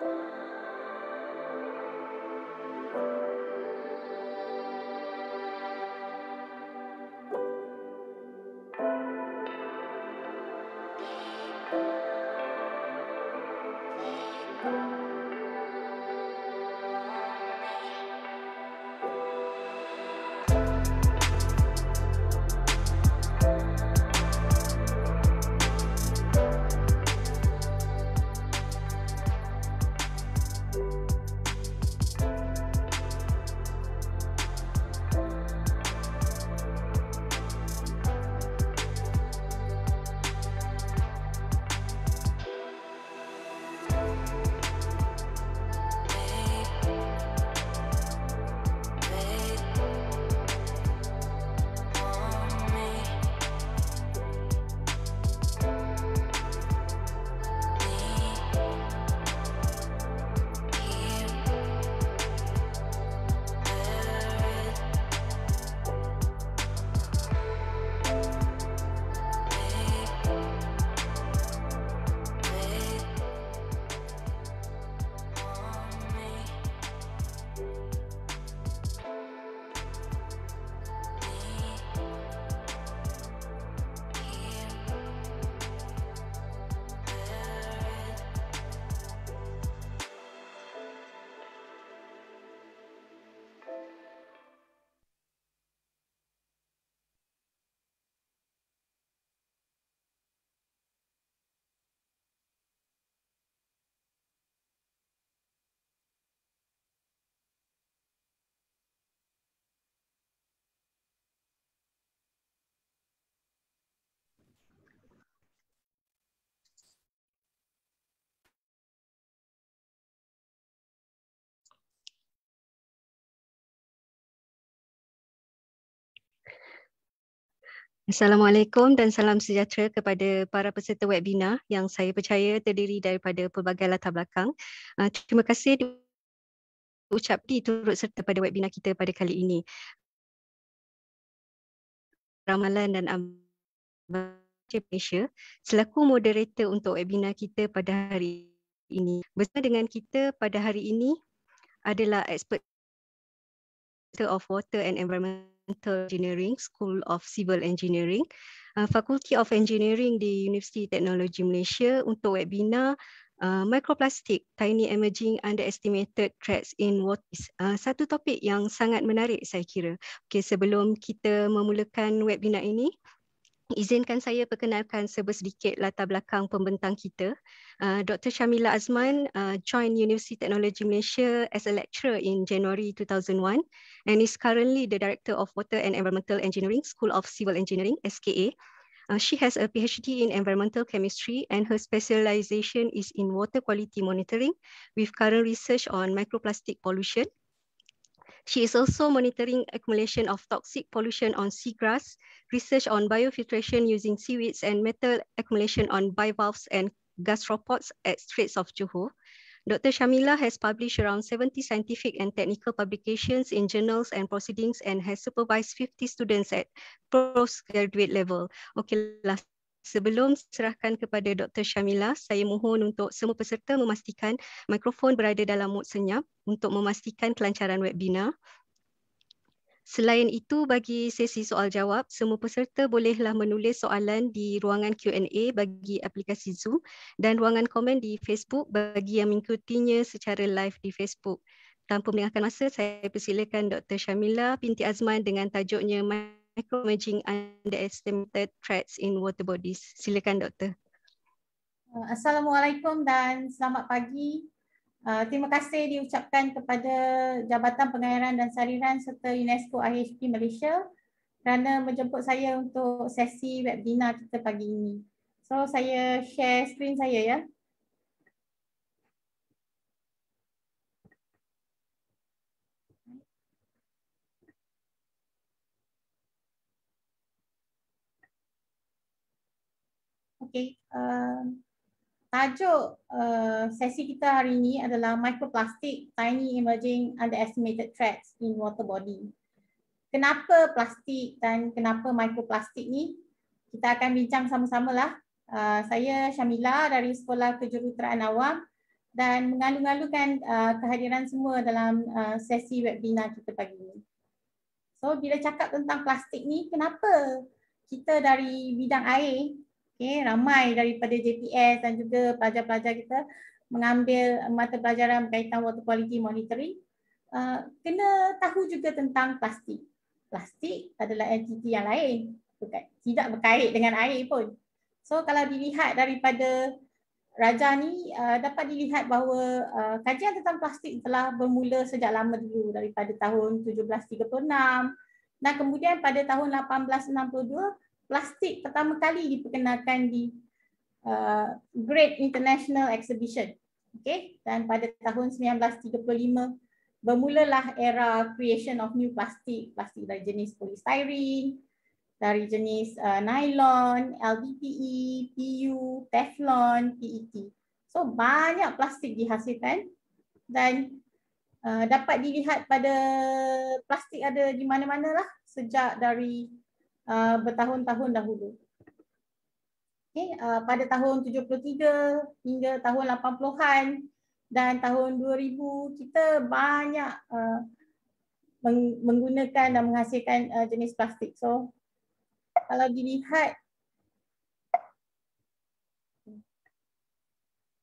thank you Assalamualaikum dan salam sejahtera kepada para peserta webinar yang saya percaya terdiri daripada pelbagai latar belakang. Ah, terima kasih ucap di turut serta pada webinar kita pada kali ini. Ramalan dan Abang Malaysia selaku moderator untuk webinar kita pada hari ini. Bersama dengan kita pada hari ini adalah expert of water and environment Environmental Engineering School of Civil Engineering, uh, Faculty of Engineering di University Technology Malaysia untuk webinar uh, Microplastic, Tiny Emerging Underestimated Threats in waters. Uh, satu topik yang sangat menarik saya kira. Okay, sebelum kita memulakan webinar ini, Izinkan saya perkenalkan sebesedikit latar belakang pembentang kita. Uh, Dr. Syamila Azman uh, joined University Technology Malaysia as a lecturer in January 2001 and is currently the Director of Water and Environmental Engineering School of Civil Engineering, SKA. Uh, she has a PhD in Environmental Chemistry and her specialisation is in water quality monitoring with current research on microplastic pollution She is also monitoring accumulation of toxic pollution on seagrass, research on biofiltration using seaweeds and metal accumulation on bivalves and gastropods at Straits of Johor. Dr. Shamila has published around 70 scientific and technical publications in journals and proceedings and has supervised 50 students at postgraduate level. Okay, last Sebelum serahkan kepada Dr. Syamila, saya mohon untuk semua peserta memastikan mikrofon berada dalam mod senyap untuk memastikan kelancaran webinar. Selain itu, bagi sesi soal jawab, semua peserta bolehlah menulis soalan di ruangan Q&A bagi aplikasi Zoom dan ruangan komen di Facebook bagi yang mengikutinya secara live di Facebook. Tanpa mengingatkan masa, saya persilakan Dr. Syamila pinti Azman dengan tajuknya emerging underestimated threats in water bodies. Silakan doktor. Uh, Assalamualaikum dan selamat pagi. Uh, terima kasih diucapkan kepada Jabatan Pengairan dan Saliran serta UNESCO IHP Malaysia kerana menjemput saya untuk sesi webinar kita pagi ini. So saya share screen saya ya. Okey. Uh, um, tajuk uh, sesi kita hari ini adalah mikroplastik Tiny Emerging Underestimated Threats in Water Body. Kenapa plastik dan kenapa mikroplastik ni? Kita akan bincang sama-sama lah. Uh, saya Syamila dari Sekolah Kejuruteraan Awam dan mengalu-alukan uh, kehadiran semua dalam uh, sesi webinar kita pagi ini. So bila cakap tentang plastik ni, kenapa kita dari bidang air Okay, ramai daripada JPS dan juga pelajar-pelajar kita mengambil mata pelajaran berkaitan water quality monitoring. Uh, kena tahu juga tentang plastik. Plastik adalah entiti yang lain. Bukan, tidak berkait dengan air pun. So kalau dilihat daripada Raja ni uh, dapat dilihat bahawa uh, kajian tentang plastik telah bermula sejak lama dulu daripada tahun 1736 dan kemudian pada tahun 1862 plastik pertama kali diperkenalkan di uh, Great International Exhibition. Okay. Dan pada tahun 1935, bermulalah era creation of new plastik. Plastik dari jenis polystyrene, dari jenis uh, nylon, LDPE, PU, Teflon, PET. So banyak plastik dihasilkan dan uh, dapat dilihat pada plastik ada di mana-mana lah sejak dari Uh, bertahun-tahun dahulu. Okay, uh, pada tahun 73 hingga tahun 80-an dan tahun 2000 kita banyak uh, menggunakan dan menghasilkan uh, jenis plastik. So kalau dilihat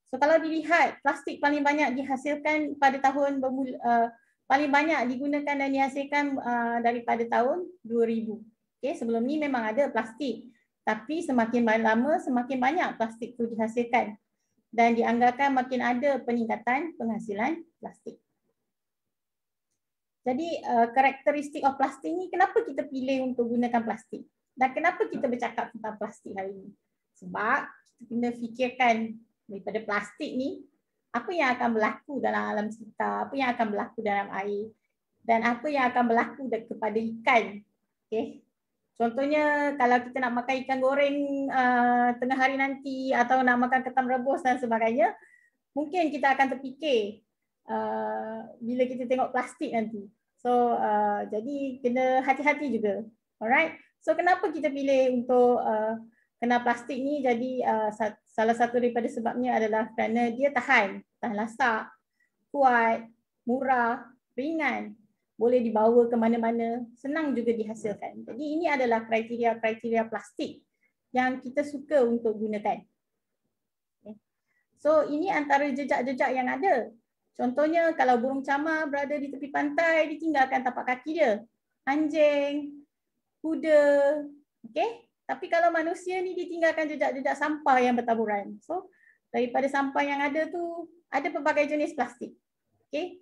So kalau dilihat plastik paling banyak dihasilkan pada tahun bermula, uh, paling banyak digunakan dan dihasilkan uh, daripada tahun 2000. Okay, sebelum ni memang ada plastik. Tapi semakin lama, semakin banyak plastik tu dihasilkan. Dan dianggarkan makin ada peningkatan penghasilan plastik. Jadi eh, karakteristik of plastik ni kenapa kita pilih untuk gunakan plastik? Dan kenapa kita bercakap tentang plastik hari ini? Sebab kita fikirkan daripada plastik ni apa yang akan berlaku dalam alam sekitar, apa yang akan berlaku dalam air dan apa yang akan berlaku kepada ikan. Okay. Contohnya kalau kita nak makan ikan goreng uh, tengah hari nanti atau nak makan ketam rebus dan sebagainya, mungkin kita akan terfikir uh, bila kita tengok plastik nanti. So uh, jadi kena hati-hati juga. Alright. So kenapa kita pilih untuk uh, kena plastik ni? Jadi uh, salah satu daripada sebabnya adalah kerana dia tahan, tahan lasak, kuat, murah, ringan, boleh dibawa ke mana-mana, senang juga dihasilkan. Jadi ini adalah kriteria-kriteria plastik yang kita suka untuk gunakan. So ini antara jejak-jejak yang ada. Contohnya kalau burung cama berada di tepi pantai, ditinggalkan tapak kaki dia. Anjing, kuda, okey? Tapi kalau manusia ni ditinggalkan jejak-jejak sampah yang bertaburan. So daripada sampah yang ada tu ada pelbagai jenis plastik. Okey?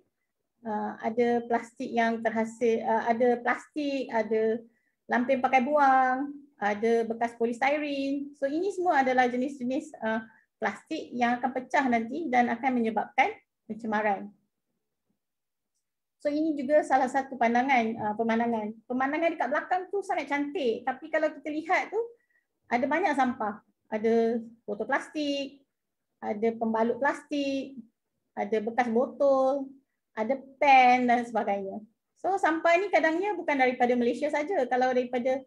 Ah, ada plastik yang terhasil, ah, ada plastik, ada lampin pakai buang, ada bekas polystyrene. So ini semua adalah jenis-jenis ah, plastik yang akan pecah nanti dan akan menyebabkan pencemaran. So ini juga salah satu pandangan pemandangan. Pemandangan dekat belakang tu sangat cantik, tapi kalau kita lihat tu ada banyak sampah, ada botol plastik, ada pembalut plastik, ada bekas botol, ada pen dan sebagainya. So sampah ni kadangnya bukan daripada Malaysia saja. Kalau daripada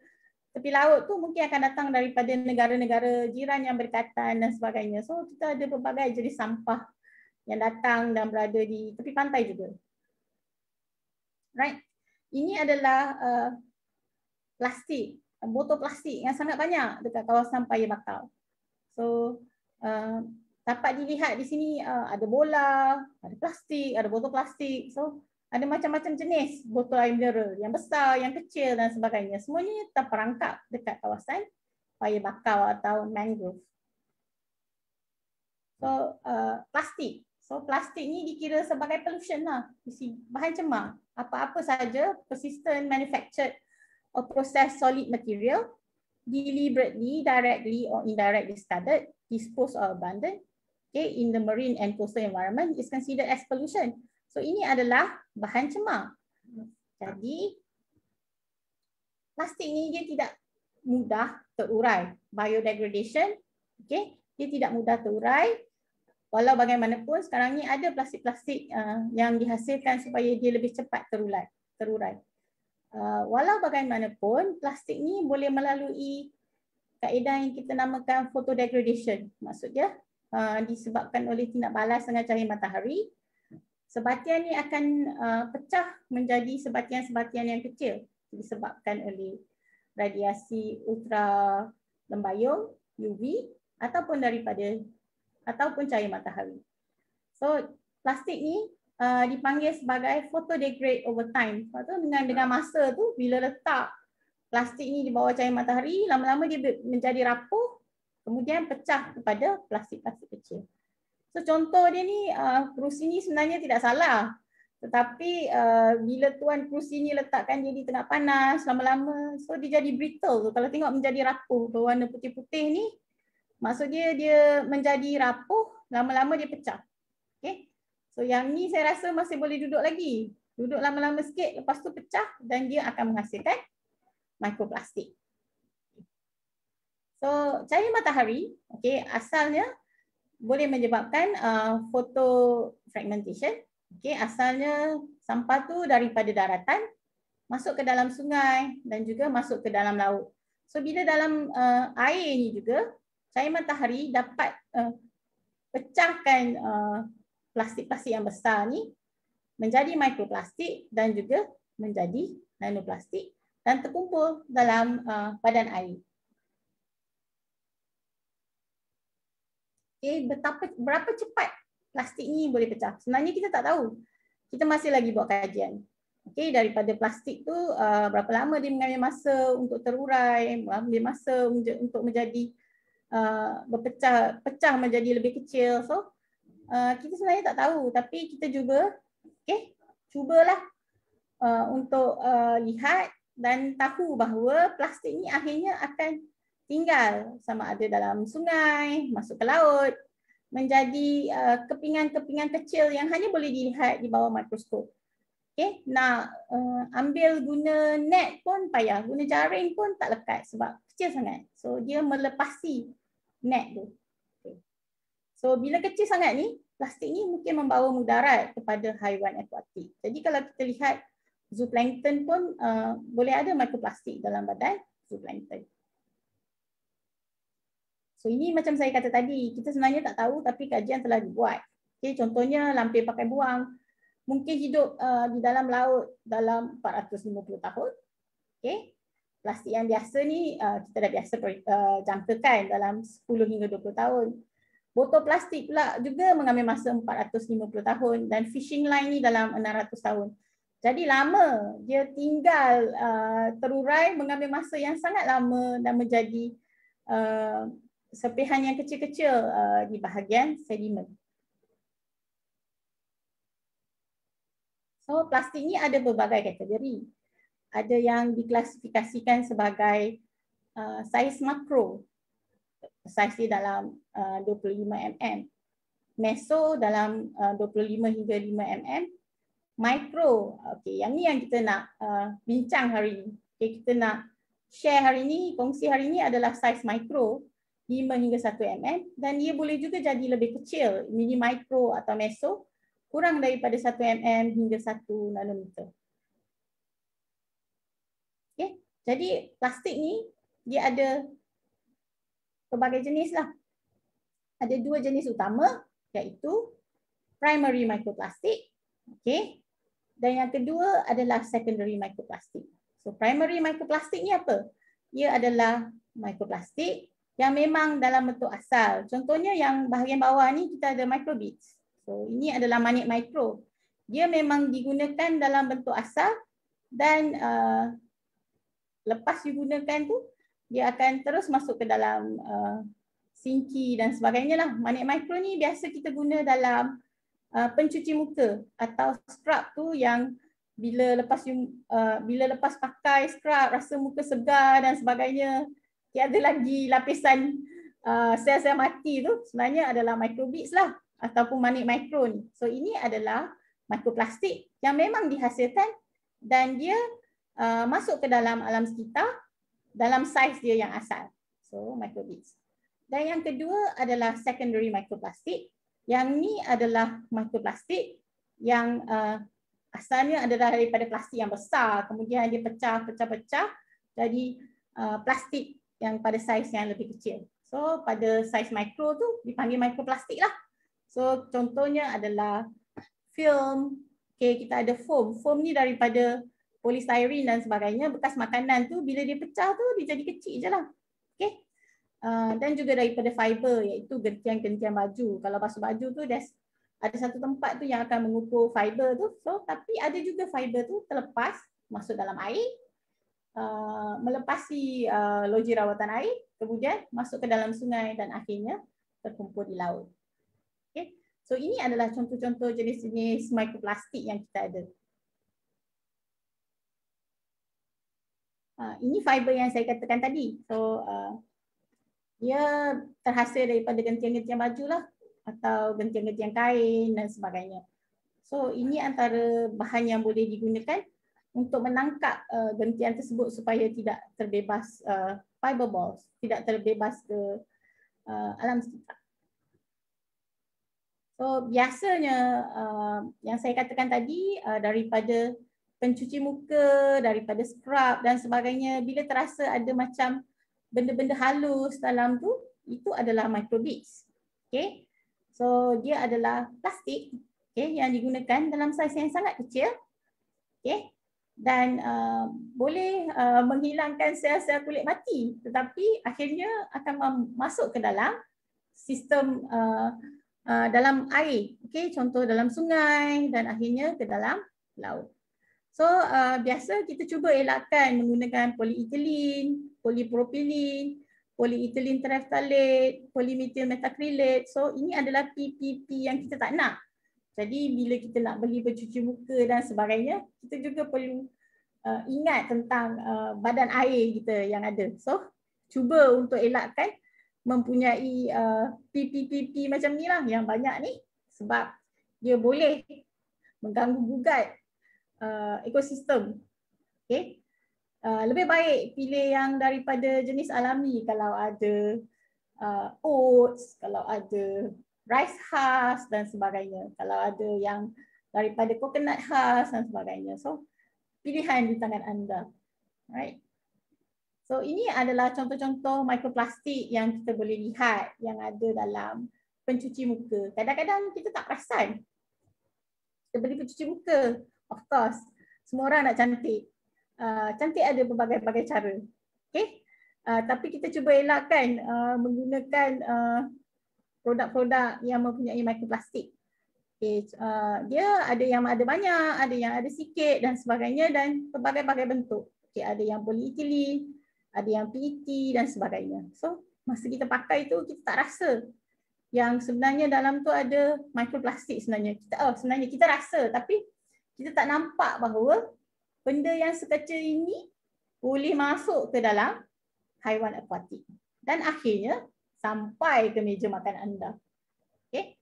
tepi laut tu mungkin akan datang daripada negara-negara jiran yang berkaitan dan sebagainya. So kita ada pelbagai jenis sampah yang datang dan berada di tepi pantai juga. Right. Ini adalah uh, plastik, botol plastik yang sangat banyak dekat kawasan Paya Bakau. So uh, dapat dilihat di sini uh, ada bola, ada plastik, ada botol plastik. So ada macam-macam jenis botol air mineral yang besar, yang kecil dan sebagainya. Semuanya terperangkap dekat kawasan paya bakau atau mangrove. So uh, plastik. So plastik ni dikira sebagai pollution lah. bahan cemar. Apa-apa saja persistent manufactured or processed solid material deliberately, directly or indirectly started, disposed or abandoned okay, in the marine and coastal environment is considered as pollution. So ini adalah bahan cemar. Jadi plastik ni dia tidak mudah terurai. Biodegradation, okay, dia tidak mudah terurai. Walau bagaimanapun sekarang ni ada plastik-plastik uh, yang dihasilkan supaya dia lebih cepat terurai. terurai. Uh, walau bagaimanapun plastik ni boleh melalui kaedah yang kita namakan photodegradation. Maksudnya uh, disebabkan oleh tindak balas dengan cahaya matahari sebatian ini akan uh, pecah menjadi sebatian-sebatian yang kecil disebabkan oleh radiasi ultra lembayung UV ataupun daripada ataupun cahaya matahari. So plastik ni uh, dipanggil sebagai photo degrade over time. Sebab tu dengan dengan masa tu bila letak plastik ni di bawah cahaya matahari lama-lama dia menjadi rapuh kemudian pecah kepada plastik-plastik kecil. So contoh dia ni uh, kerusi ni sebenarnya tidak salah. Tetapi uh, bila tuan kerusi ni letakkan dia di tengah panas lama-lama so dia jadi brittle. So, kalau tengok menjadi rapuh berwarna putih-putih ni maksudnya dia menjadi rapuh lama-lama dia pecah. Okay, So yang ni saya rasa masih boleh duduk lagi. Duduk lama-lama sikit lepas tu pecah dan dia akan menghasilkan mikroplastik. So cahaya matahari, okay, asalnya boleh menyebabkan foto uh, fragmentation. Okay, asalnya sampah tu daripada daratan masuk ke dalam sungai dan juga masuk ke dalam laut. So bila dalam uh, air ini juga cahaya matahari dapat uh, pecahkan uh, plastik-plastik uh, yang besar ni menjadi mikroplastik dan juga menjadi nanoplastik dan terkumpul dalam uh, badan air. okay, eh, betapa berapa cepat plastik ni boleh pecah. Sebenarnya kita tak tahu. Kita masih lagi buat kajian. Okay, daripada plastik tu uh, berapa lama dia mengambil masa untuk terurai, mengambil masa untuk menjadi uh, berpecah pecah menjadi lebih kecil. So uh, kita sebenarnya tak tahu tapi kita cuba okey, cubalah uh, untuk uh, lihat dan tahu bahawa plastik ni akhirnya akan tinggal sama ada dalam sungai, masuk ke laut, menjadi uh, kepingan-kepingan uh, kecil yang hanya boleh dilihat di bawah mikroskop. Okay. Nak uh, ambil guna net pun payah, guna jaring pun tak lekat sebab kecil sangat. So dia melepasi net tu. Okay. So bila kecil sangat ni, plastik ni mungkin membawa mudarat kepada haiwan akuatik. Jadi kalau kita lihat zooplankton pun uh, boleh ada mikroplastik dalam badan zooplankton. So ini macam saya kata tadi, kita sebenarnya tak tahu tapi kajian telah dibuat. Okay, contohnya lampir pakai buang, mungkin hidup uh, di dalam laut dalam 450 tahun. Okay. Plastik yang biasa ni uh, kita dah biasa uh, jangkakan dalam 10 hingga 20 tahun. Botol plastik pula juga mengambil masa 450 tahun dan fishing line ni dalam 600 tahun. Jadi lama dia tinggal uh, terurai mengambil masa yang sangat lama dan menjadi uh, serpihan yang kecil-kecil uh, di bahagian sedimen. So plastik ni ada berbagai kategori. Ada yang diklasifikasikan sebagai uh, saiz makro. Saiz dia dalam uh, 25 mm. Meso dalam uh, 25 hingga 5 mm. Mikro. Okey, yang ni yang kita nak uh, bincang hari ni. Okay, kita nak share hari ini, kongsi hari ini adalah saiz mikro. 5 hingga 1 mm dan ia boleh juga jadi lebih kecil, mini micro atau meso, kurang daripada 1 mm hingga 1 nanometer. okey Jadi plastik ni dia ada pelbagai jenis lah. Ada dua jenis utama iaitu primary microplastic okey dan yang kedua adalah secondary microplastic. So primary microplastic ni apa? Ia adalah microplastic yang memang dalam bentuk asal. Contohnya yang bahagian bawah ni kita ada microbeads. So ini adalah manik mikro. Dia memang digunakan dalam bentuk asal dan uh, lepas digunakan tu dia akan terus masuk ke dalam uh, sinki dan sebagainya lah. Manik mikro ni biasa kita guna dalam uh, pencuci muka atau scrub tu yang bila lepas uh, bila lepas pakai scrub rasa muka segar dan sebagainya ada lagi lapisan uh, sel-sel mati tu sebenarnya adalah microbeads lah ataupun manik mikron. So ini adalah mikroplastik yang memang dihasilkan dan dia uh, masuk ke dalam alam sekitar dalam saiz dia yang asal. So microbeads. Dan yang kedua adalah secondary mikroplastik. Yang ni adalah mikroplastik yang uh, asalnya adalah daripada plastik yang besar. Kemudian dia pecah, pecah, pecah jadi uh, plastik yang pada saiz yang lebih kecil. So pada saiz mikro tu dipanggil mikroplastik lah. So contohnya adalah film. Okay, kita ada foam. Foam ni daripada polystyrene dan sebagainya. Bekas makanan tu bila dia pecah tu dia jadi kecil je lah. Okay. Uh, dan juga daripada fiber iaitu gentian-gentian baju. Kalau basuh baju tu there's ada satu tempat tu yang akan mengukur fiber tu. So tapi ada juga fiber tu terlepas masuk dalam air Uh, melepasi uh, loji rawatan air, kemudian masuk ke dalam sungai dan akhirnya terkumpul di laut. Okay. So ini adalah contoh-contoh jenis-jenis mikroplastik yang kita ada. Uh, ini fiber yang saya katakan tadi. So dia terhasil daripada gentian-gentian baju lah atau gentian-gentian kain dan sebagainya. So ini antara bahan yang boleh digunakan untuk menangkap uh, gentian tersebut supaya tidak terbebas uh, fiber balls, tidak terbebas ke uh, alam sekitar. So biasanya uh, yang saya katakan tadi uh, daripada pencuci muka, daripada scrub dan sebagainya, bila terasa ada macam benda-benda halus dalam tu, itu adalah microbeads. Okay. So dia adalah plastik okay, yang digunakan dalam saiz yang sangat kecil. Okay dan uh, boleh uh, menghilangkan sel-sel kulit mati tetapi akhirnya akan masuk ke dalam sistem uh, uh, dalam air okey contoh dalam sungai dan akhirnya ke dalam laut so uh, biasa kita cuba elakkan menggunakan polietilen polipropilen polietilen tereftalet polimetil metakrilat so ini adalah PPP yang kita tak nak jadi bila kita nak pergi bercuci muka dan sebagainya, kita juga perlu uh, ingat tentang uh, badan air kita yang ada. So, cuba untuk elakkan mempunyai uh, PPPP macam ni lah yang banyak ni sebab dia boleh mengganggu gugat uh, ekosistem. Okay. Uh, lebih baik pilih yang daripada jenis alami kalau ada uh, oats, kalau ada rice husk dan sebagainya. Kalau ada yang daripada coconut husk dan sebagainya. So pilihan di tangan anda. Right? So ini adalah contoh-contoh mikroplastik yang kita boleh lihat yang ada dalam pencuci muka. Kadang-kadang kita tak perasan. Kita beli pencuci muka. Of course, semua orang nak cantik. Uh, cantik ada berbagai-bagai cara. Okay? Uh, tapi kita cuba elakkan uh, menggunakan uh, produk-produk yang mempunyai mikroplastik. Okay. Uh, dia ada yang ada banyak, ada yang ada sikit dan sebagainya dan pelbagai-bagai bentuk. Okay. Ada yang polyethylene, ada yang PET dan sebagainya. So masa kita pakai itu kita tak rasa yang sebenarnya dalam tu ada mikroplastik sebenarnya. Kita oh sebenarnya kita rasa tapi kita tak nampak bahawa benda yang sekecil ini boleh masuk ke dalam haiwan akuatik. Dan akhirnya sampai ke meja makan anda. Okay.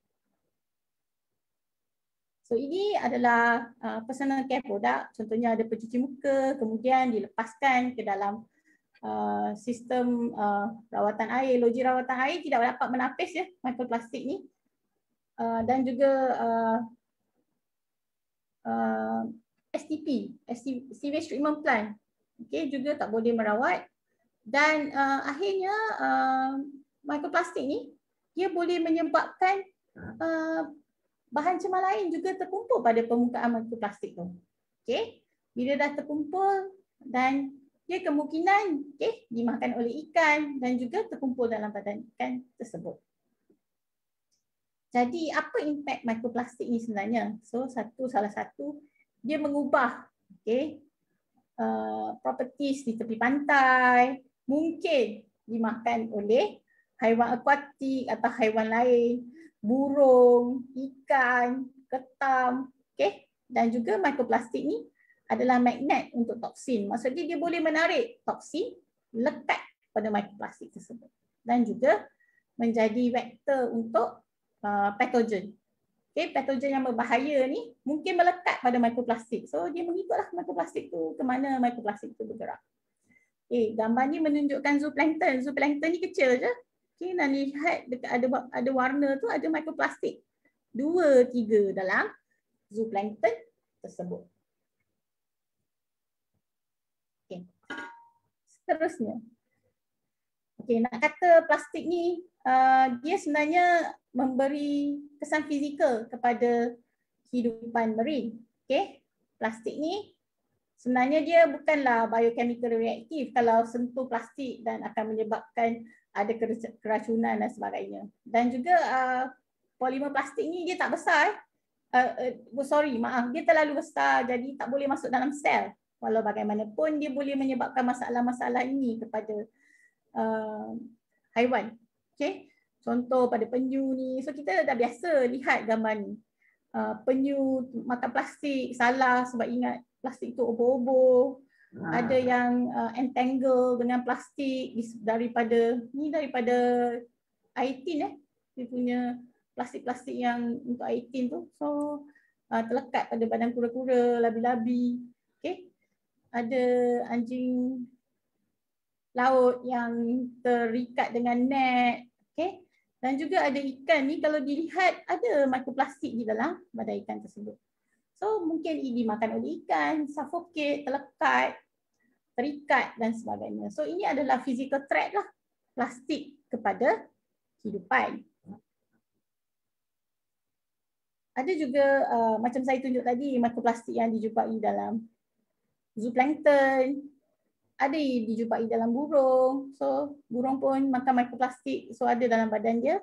So ini adalah uh, personal care produk. Contohnya ada pencuci muka, kemudian dilepaskan ke dalam uh, sistem uh, rawatan air. Logi rawatan air tidak dapat menapis ya mikroplastik ni. Uh, dan juga uh, uh, STP, sewage treatment plant. Okay, juga tak boleh merawat. Dan uh, akhirnya uh, mikroplastik ni ia boleh menyebabkan uh, bahan cemar lain juga terkumpul pada permukaan mikroplastik tu. Okey. Bila dah terkumpul dan ia kemungkinan okey dimakan oleh ikan dan juga terkumpul dalam badan ikan tersebut. Jadi apa impak mikroplastik ni sebenarnya? So satu salah satu dia mengubah okey uh, properties di tepi pantai, mungkin dimakan oleh haiwan akuatik atau haiwan lain, burung, ikan, ketam, okey. Dan juga mikroplastik ni adalah magnet untuk toksin. Maksudnya dia boleh menarik toksin lekat pada mikroplastik tersebut dan juga menjadi vektor untuk uh, patogen. Okey, patogen yang berbahaya ni mungkin melekat pada mikroplastik. So dia mengikutlah mikroplastik tu ke mana mikroplastik tu bergerak. Okey, gambar ni menunjukkan zooplankton. Zooplankton ni kecil je. Okey, dan lihat dekat ada ada warna tu ada mikroplastik. Dua, tiga dalam zooplankton tersebut. Okey. Seterusnya. Okey, nak kata plastik ni uh, dia sebenarnya memberi kesan fizikal kepada kehidupan marin. Okey. Plastik ni sebenarnya dia bukanlah biochemical reaktif kalau sentuh plastik dan akan menyebabkan ada keracunan dan sebagainya. Dan juga uh, polimer plastik ni dia tak besar. Eh. Uh, uh, sorry, maaf. Dia terlalu besar jadi tak boleh masuk dalam sel. Walau bagaimanapun dia boleh menyebabkan masalah-masalah ini kepada uh, haiwan. Okay? Contoh pada penyu ni. So kita dah biasa lihat gambar ni. Uh, penyu makan plastik, salah sebab ingat plastik tu obo-obo. Ah. ada yang uh, entangle dengan plastik daripada ni daripada aitin eh dia punya plastik-plastik yang untuk aitin tu so uh, terlekat pada badan kura-kura labi-labi okey ada anjing laut yang terikat dengan net okey dan juga ada ikan ni kalau dilihat ada mikroplastik di dalam badan ikan tersebut So mungkin ini dimakan oleh ikan, suffocate, terlekat, terikat dan sebagainya. So ini adalah physical threat lah plastik kepada kehidupan. Ada juga uh, macam saya tunjuk tadi mikroplastik yang dijumpai dalam zooplankton. Ada yang dijumpai dalam burung. So burung pun makan mikroplastik so ada dalam badan dia.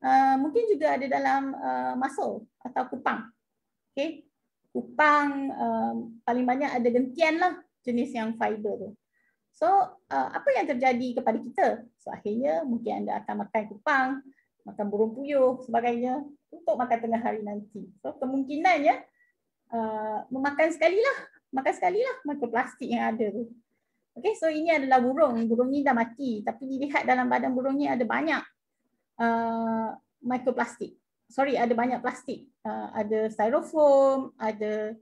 Uh, mungkin juga ada dalam uh, muscle atau kupang. Okay kupang um, paling banyak ada gentian lah jenis yang fiber tu. So uh, apa yang terjadi kepada kita? So akhirnya mungkin anda akan makan kupang, makan burung puyuh sebagainya untuk makan tengah hari nanti. So kemungkinannya uh, memakan sekali lah, makan sekali lah mikroplastik yang ada tu. Okay, so ini adalah burung. Burung ni dah mati tapi dilihat dalam badan burung ni ada banyak uh, mikroplastik sorry ada banyak plastik uh, ada styrofoam ada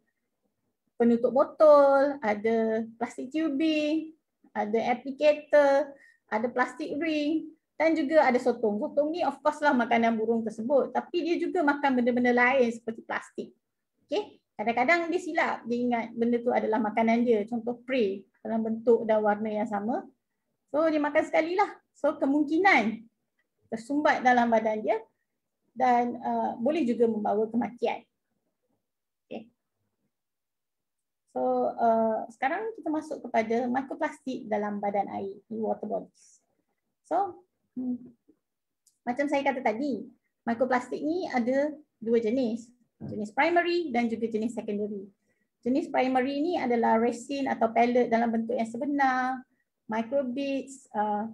penutup botol ada plastik tubing ada applicator ada plastik ring dan juga ada sotong sotong ni of course lah makanan burung tersebut tapi dia juga makan benda-benda lain seperti plastik Okay, kadang-kadang dia silap dia ingat benda tu adalah makanan dia contoh prey dalam bentuk dan warna yang sama so dia makan sekali lah so kemungkinan tersumbat dalam badan dia dan uh, boleh juga membawa kematian. Okay. So uh, sekarang kita masuk kepada mikroplastik dalam badan air, water bodies. So hmm, macam saya kata tadi, mikroplastik ni ada dua jenis, jenis primary dan juga jenis secondary. Jenis primary ni adalah resin atau pellet dalam bentuk yang sebenar, microbeads, uh,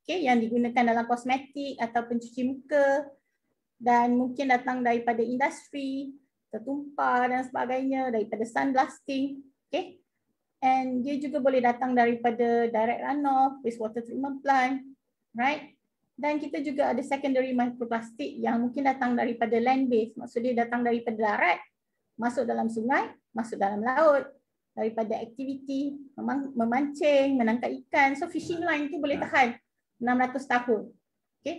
okay, yang digunakan dalam kosmetik atau pencuci muka, dan mungkin datang daripada industri tertumpah dan sebagainya daripada sunblasting okey and dia juga boleh datang daripada direct runoff wastewater treatment plant right dan kita juga ada secondary microplastic yang mungkin datang daripada land based maksud dia datang daripada darat masuk dalam sungai masuk dalam laut daripada aktiviti memancing menangkap ikan so fishing line tu boleh ya. tahan 600 tahun okey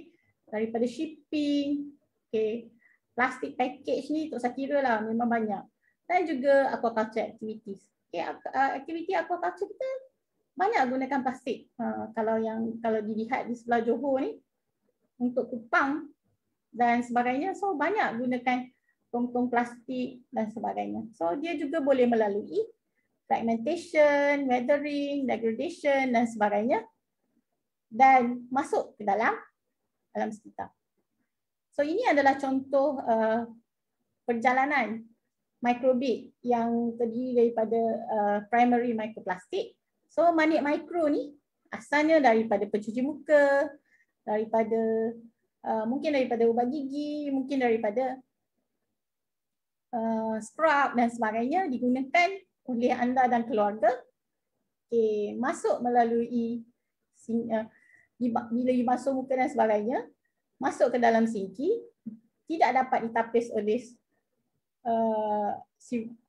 daripada shipping Okay. Plastik package ni tak saya kira lah memang banyak. Dan juga aquaculture activities. Okay, aktiviti uh, aquaculture kita banyak gunakan plastik. Uh, kalau yang kalau dilihat di sebelah Johor ni untuk kupang dan sebagainya. So banyak gunakan tong-tong plastik dan sebagainya. So dia juga boleh melalui fragmentation, weathering, degradation dan sebagainya dan masuk ke dalam alam sekitar. So ini adalah contoh uh, perjalanan mikrobit yang terdiri daripada uh, primary mikroplastik. So manik mikro ni asalnya daripada pencuci muka, daripada uh, mungkin daripada ubat gigi, mungkin daripada uh, scrub dan sebagainya digunakan oleh anda dan keluarga. Okay, masuk melalui uh, bila you masuk muka dan sebagainya masuk ke dalam sinki tidak dapat ditapis oleh uh,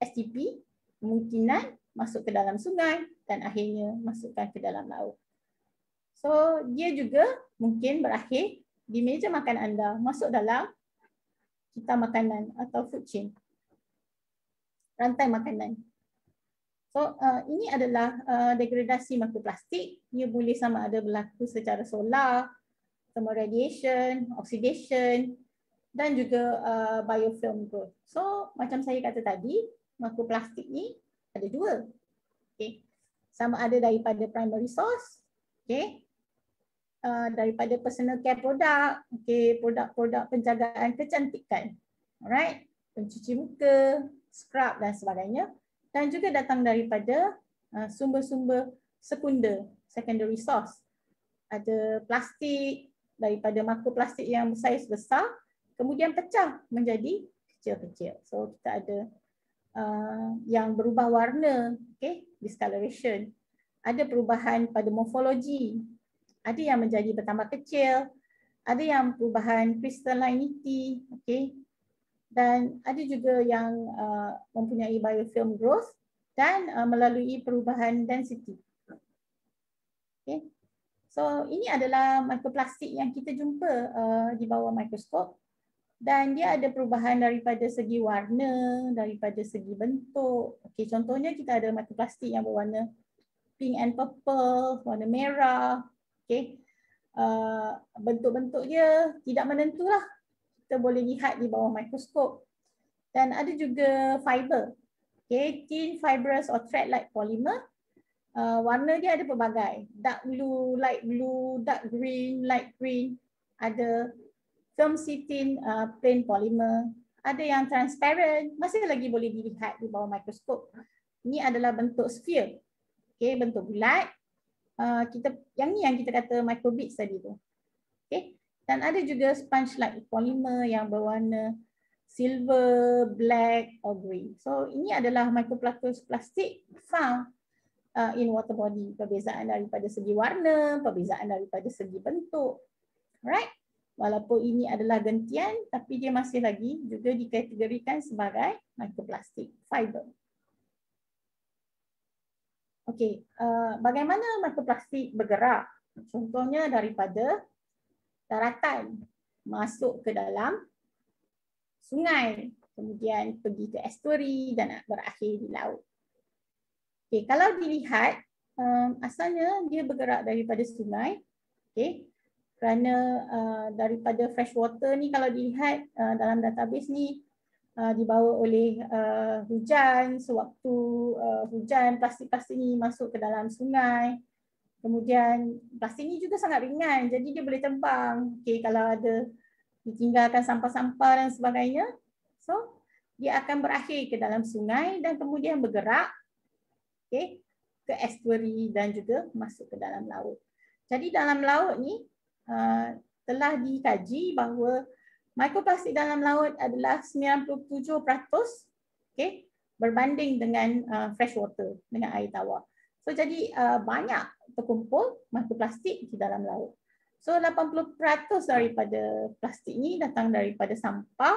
STP kemungkinan masuk ke dalam sungai dan akhirnya masukkan ke dalam laut. So dia juga mungkin berakhir di meja makan anda masuk dalam kita makanan atau food chain rantai makanan. So uh, ini adalah uh, degradasi makroplastik. Ia boleh sama ada berlaku secara solar thermal radiation, oxidation dan juga uh, biofilm growth. So macam saya kata tadi, plastik ni ada dua. Okay. Sama ada daripada primary source, okay. uh, daripada personal care product, okay. produk-produk penjagaan kecantikan. Alright, pencuci muka, scrub dan sebagainya dan juga datang daripada uh, sumber-sumber uh, sekunder, secondary source. Ada plastik, daripada makro plastik yang saiz besar kemudian pecah menjadi kecil-kecil. So kita ada uh, yang berubah warna, okey, discoloration. Ada perubahan pada morfologi. Ada yang menjadi bertambah kecil, ada yang perubahan crystallinity, okey. Dan ada juga yang uh, mempunyai biofilm growth dan uh, melalui perubahan density. Okey. So ini adalah mikroplastik yang kita jumpa uh, di bawah mikroskop dan dia ada perubahan daripada segi warna, daripada segi bentuk. Okey, contohnya kita ada mikroplastik yang berwarna pink and purple, warna merah. Okey. Uh, bentuk-bentuk dia tidak lah. Kita boleh lihat di bawah mikroskop. Dan ada juga fiber. Okey, thin fibrous or thread-like polymer uh, warna dia ada pelbagai. Dark blue, light blue, dark green, light green. Ada term sitin uh, plain polymer. Ada yang transparent, masih lagi boleh dilihat di bawah mikroskop. Ini adalah bentuk sphere. Okay, bentuk bulat. Uh, kita Yang ni yang kita kata microbeads tadi tu. Okay. Dan ada juga sponge like polymer yang berwarna silver, black or green. So ini adalah microplastic found Uh, in water body. Perbezaan daripada segi warna, perbezaan daripada segi bentuk. Right? Walaupun ini adalah gentian, tapi dia masih lagi juga dikategorikan sebagai mikroplastik fiber. Okey, uh, bagaimana mikroplastik bergerak? Contohnya daripada daratan masuk ke dalam sungai, kemudian pergi ke estuari dan berakhir di laut. Okay, kalau dilihat um, asalnya dia bergerak daripada sungai. Okay, Kerana uh, daripada fresh water ni kalau dilihat uh, dalam database ni uh, dibawa oleh uh, hujan sewaktu uh, hujan plastik-plastik ni masuk ke dalam sungai. Kemudian plastik ni juga sangat ringan jadi dia boleh tembang. Okay, kalau ada ditinggalkan sampah-sampah dan sebagainya. So dia akan berakhir ke dalam sungai dan kemudian bergerak Okay, ke estuary dan juga masuk ke dalam laut. Jadi dalam laut ni uh, telah dikaji bahawa mikroplastik dalam laut adalah 97% okay, berbanding dengan uh, fresh water dengan air tawar. So jadi uh, banyak terkumpul mikroplastik di dalam laut. So 80% daripada plastik ini datang daripada sampah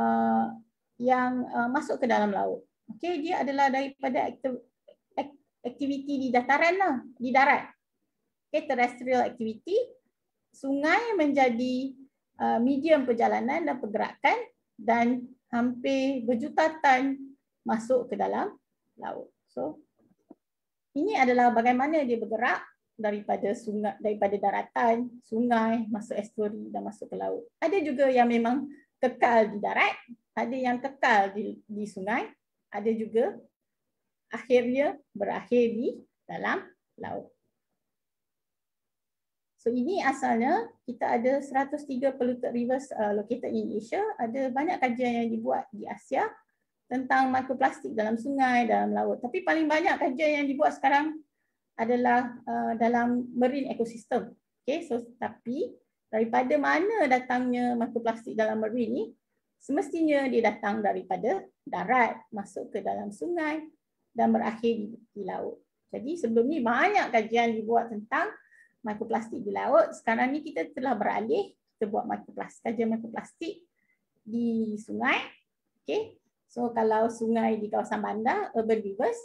uh, yang uh, masuk ke dalam laut. Okey, dia adalah daripada aktiviti di dataran lah, di darat. Okey, terrestrial activity. Sungai menjadi uh, medium perjalanan dan pergerakan dan hampir berjuta tan masuk ke dalam laut. So, ini adalah bagaimana dia bergerak daripada sungai daripada daratan sungai masuk estuari dan masuk ke laut. Ada juga yang memang kekal di darat, ada yang kekal di di sungai ada juga akhirnya berakhir di dalam laut. So ini asalnya kita ada 103 polluted rivers uh, located in Asia, ada banyak kajian yang dibuat di Asia tentang mikroplastik dalam sungai, dalam laut. Tapi paling banyak kajian yang dibuat sekarang adalah uh, dalam marine ecosystem. Okay, so tapi daripada mana datangnya mikroplastik dalam marine ni, semestinya dia datang daripada darat masuk ke dalam sungai dan berakhir di, di laut. Jadi sebelum ni banyak kajian dibuat tentang mikroplastik di laut. Sekarang ni kita telah beralih kita buat mikroplastik kajian mikroplastik di sungai. Okey. So kalau sungai di kawasan bandar urban rivers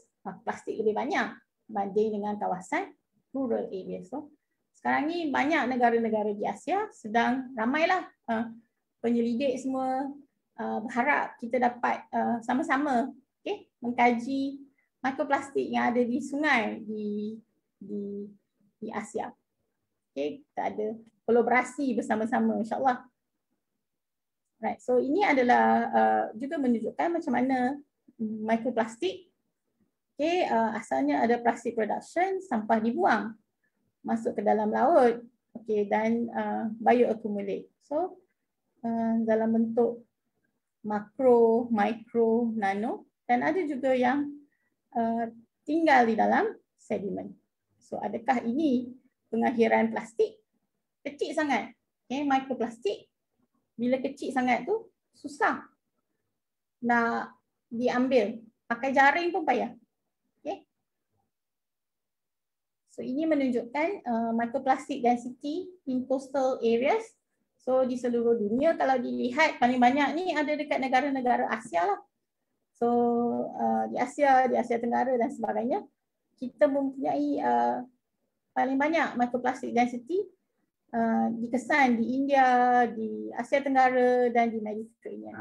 plastik lebih banyak berbanding dengan kawasan rural area. So sekarang ni banyak negara-negara di Asia sedang ramailah uh, penyelidik semua Uh, berharap kita dapat uh, sama-sama okay, mengkaji mikroplastik yang ada di sungai di di, di Asia. Okay, kita ada kolaborasi bersama-sama insyaAllah. Right, so ini adalah uh, juga menunjukkan macam mana mikroplastik okay, uh, asalnya ada plastik production, sampah dibuang masuk ke dalam laut okay, dan uh, bioaccumulate. So uh, dalam bentuk makro, mikro, nano dan ada juga yang uh, tinggal di dalam sediment. So adakah ini pengakhiran plastik? Kecil sangat. Okay, eh, mikroplastik bila kecil sangat tu susah nak diambil. Pakai jaring pun payah. Okay. Eh? So ini menunjukkan uh, mikroplastik density in coastal areas So di seluruh dunia kalau dilihat paling banyak ni ada dekat negara-negara Asia lah. So uh, di Asia, di Asia Tenggara dan sebagainya kita mempunyai uh, paling banyak mikroplastik density uh, dikesan di India, di Asia Tenggara dan di Mediterranean.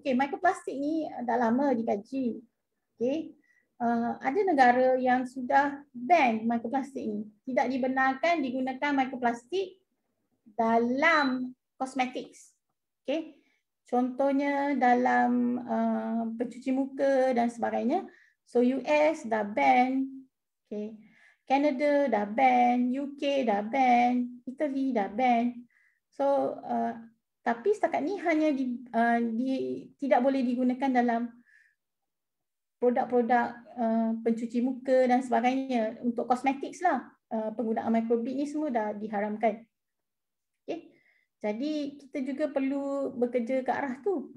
Okay, mikroplastik ni dah lama dikaji. Okay, Eh, ada negara yang sudah ban mikroplastik ini. Tidak dibenarkan digunakan mikroplastik dalam kosmetik. Okay. Contohnya dalam eh, pencuci muka dan sebagainya. So US dah ban, okay. Canada dah ban, UK dah ban, Italy dah ban. So uh, tapi setakat ni hanya di, uh, di tidak boleh digunakan dalam produk-produk uh, pencuci muka dan sebagainya untuk kosmetiks lah uh, penggunaan microbit ni semua dah diharamkan. Okay. Jadi kita juga perlu bekerja ke arah tu.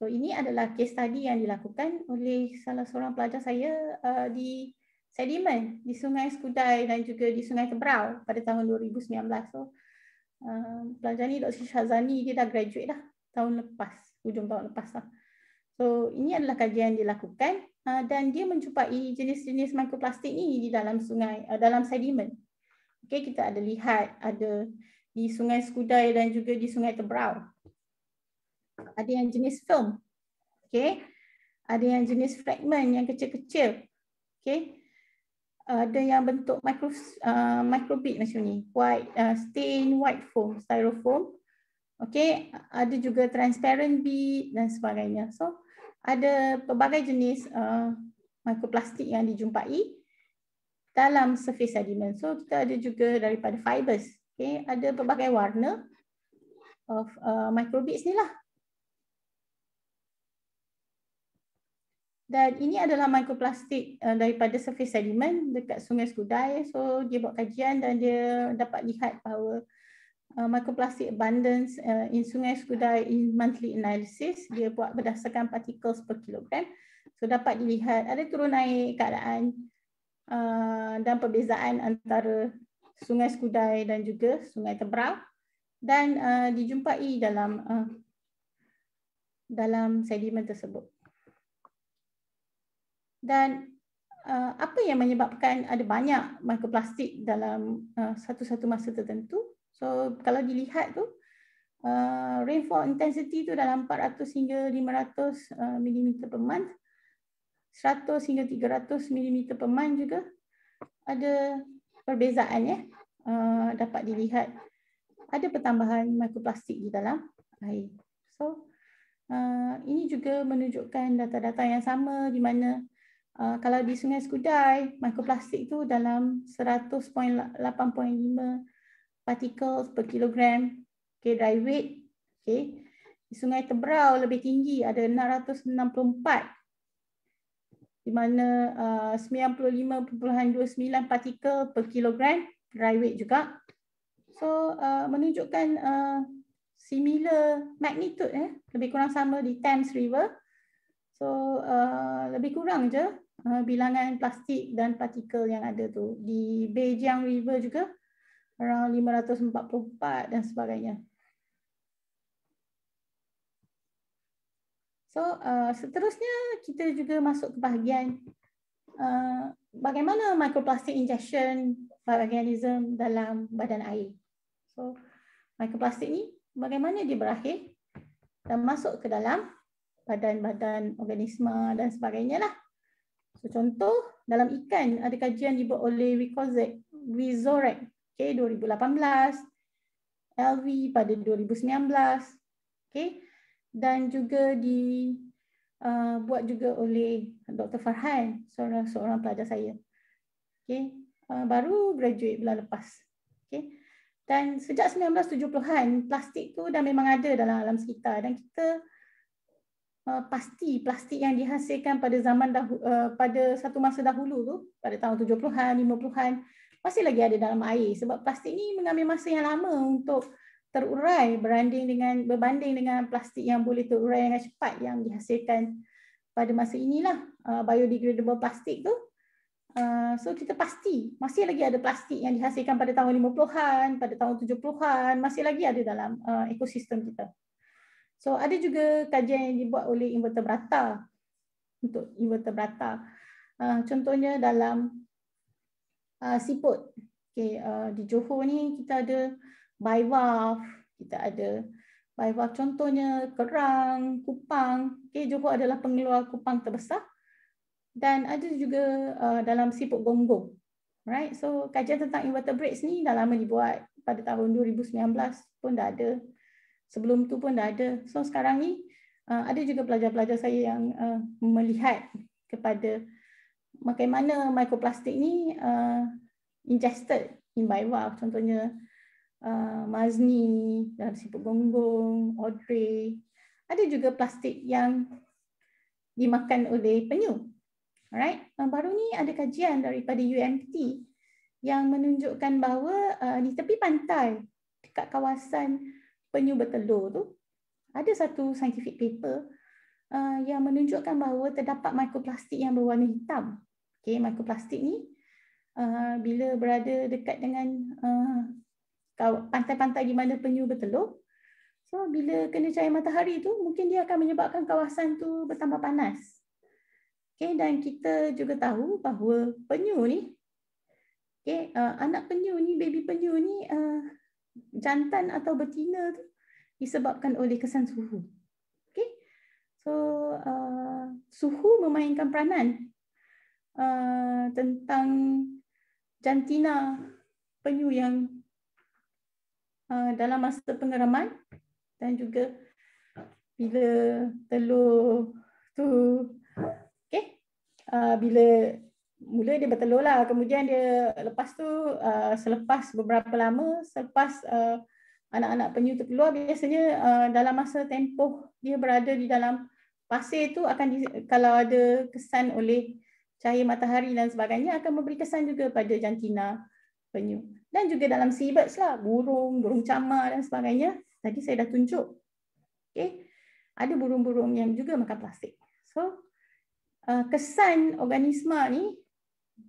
So ini adalah case tadi yang dilakukan oleh salah seorang pelajar saya uh, di sediment di Sungai Skudai dan juga di Sungai Tebrau pada tahun 2019. So uh, pelajar ni Dr. Syazani dia dah graduate dah tahun lepas, hujung tahun lepas lah. So ini adalah kajian yang dilakukan ah, dan dia menjumpai jenis-jenis mikroplastik ini di dalam sungai ah, dalam sedimen. Okey kita ada lihat ada di Sungai Skudai dan juga di Sungai Tebrau. Ada yang jenis film. Okey. Ada yang jenis fragment yang kecil-kecil. Okey. Ada yang bentuk micro uh, ah, microbit macam ni, white uh, stain white foam, styrofoam. Okey, ada juga transparent bead dan sebagainya. So ada pelbagai jenis uh, mikroplastik yang dijumpai dalam surface sediment. So kita ada juga daripada fibers. Okay, ada pelbagai warna of uh, microbes ni lah. Dan ini adalah mikroplastik eh, daripada surface sediment dekat Sungai Skudai. So dia buat kajian dan dia dapat lihat bahawa uh, microplastic abundance uh, in Sungai Skudai in monthly analysis. Dia buat berdasarkan particles per kilogram. So dapat dilihat ada turun naik keadaan uh, dan perbezaan antara Sungai Skudai dan juga Sungai Tebrang dan uh, dijumpai dalam uh, dalam sedimen tersebut. Dan uh, apa yang menyebabkan ada banyak mikroplastik dalam uh, satu-satu uh, masa tertentu So kalau dilihat tu uh, rainfall intensity tu dalam 400 hingga 500 uh, mm per month. 100 hingga 300 mm per month juga ada perbezaan ya. Uh, dapat dilihat ada pertambahan mikroplastik di dalam air. So uh, ini juga menunjukkan data-data yang sama di mana uh, kalau di Sungai Skudai mikroplastik tu dalam 100.85 particles per kilogram. Okay, dry weight. Okay, sungai Tebrau lebih tinggi ada 664 di mana uh, 95.29 particle per kilogram dry weight juga. So uh, menunjukkan uh, similar magnitude eh lebih kurang sama di Thames River. So uh, lebih kurang je uh, bilangan plastik dan partikel yang ada tu di Beijing River juga 0.5 around 544 dan sebagainya. So uh, seterusnya kita juga masuk ke bahagian uh, bagaimana mikroplastik injection organism dalam badan air. So mikroplastik ni bagaimana dia berakhir dan masuk ke dalam badan-badan organisma dan sebagainya lah. So contoh dalam ikan ada kajian dibuat oleh Wizorek okay, 2018, LV pada 2019, okay, dan juga di uh, buat juga oleh Dr. Farhan, seorang seorang pelajar saya, okay, uh, baru graduate bulan lepas, okay. Dan sejak 1970-an, plastik tu dah memang ada dalam alam sekitar dan kita uh, pasti plastik yang dihasilkan pada zaman dahulu, uh, pada satu masa dahulu tu, pada tahun 70-an, 50-an, masih lagi ada dalam air sebab plastik ni mengambil masa yang lama untuk terurai berbanding dengan berbanding dengan plastik yang boleh terurai dengan cepat yang dihasilkan pada masa inilah uh, biodegradable plastik tu. Uh, so kita pasti masih lagi ada plastik yang dihasilkan pada tahun 50-an, pada tahun 70-an, masih lagi ada dalam uh, ekosistem kita. So ada juga kajian yang dibuat oleh invertebrata untuk invertebrata. Uh, contohnya dalam uh, siput. Okay, uh, ah, di Johor ni kita ada baiwaf, kita ada baiwaf contohnya kerang, kupang. Okay, Johor adalah pengeluar kupang terbesar dan ada juga uh, dalam siput gonggong. Right, so kajian tentang invertebrates ni dah lama dibuat pada tahun 2019 pun dah ada. Sebelum tu pun dah ada. So sekarang ni uh, ada juga pelajar-pelajar saya yang uh, melihat kepada bagaimana mikroplastik ni uh, ingested in bywalk contohnya uh, Mazni dalam siput gonggong, Audrey. Ada juga plastik yang dimakan oleh penyu. Alright, uh, baru ni ada kajian daripada UMT yang menunjukkan bahawa uh, di tepi pantai dekat kawasan penyu bertelur tu ada satu scientific paper uh, yang menunjukkan bahawa terdapat mikroplastik yang berwarna hitam Okay, mikroplastik ni uh, bila berada dekat dengan uh, pantai-pantai uh, di mana penyu bertelur. So bila kena cahaya matahari tu mungkin dia akan menyebabkan kawasan tu bertambah panas. Okay, dan kita juga tahu bahawa penyu ni okay, uh, anak penyu ni, baby penyu ni uh, jantan atau betina tu disebabkan oleh kesan suhu. Okay. So uh, suhu memainkan peranan uh, tentang jantina penyu yang uh, dalam masa pengeraman dan juga bila telur tu okey uh, bila mula dia bertelur lah kemudian dia lepas tu uh, selepas beberapa lama selepas uh, anak-anak uh, penyu tu keluar biasanya uh, dalam masa tempoh dia berada di dalam pasir tu akan di, kalau ada kesan oleh cahaya matahari dan sebagainya akan memberi kesan juga pada jantina penyu. Dan juga dalam seabirds lah, burung, burung camar dan sebagainya. Tadi saya dah tunjuk. Okay. Ada burung-burung yang juga makan plastik. So, uh, kesan organisma ni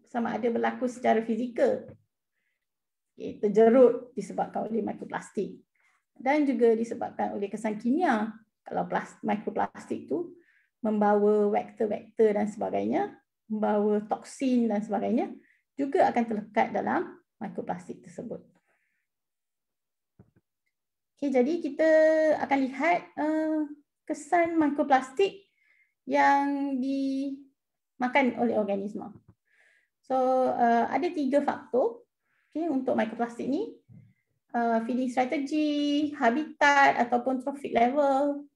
sama ada berlaku secara fizikal. Okay, terjerut disebabkan oleh mikroplastik. Dan juga disebabkan oleh kesan kimia. Kalau plastik, mikroplastik tu membawa vektor-vektor dan sebagainya membawa toksin dan sebagainya juga akan terlekat dalam mikroplastik tersebut. Okay, jadi kita akan lihat eh, kesan mikroplastik yang dimakan oleh organisma. So eh, ada tiga faktor okay, untuk mikroplastik ni. Uh, feeding strategy, habitat ataupun trophic level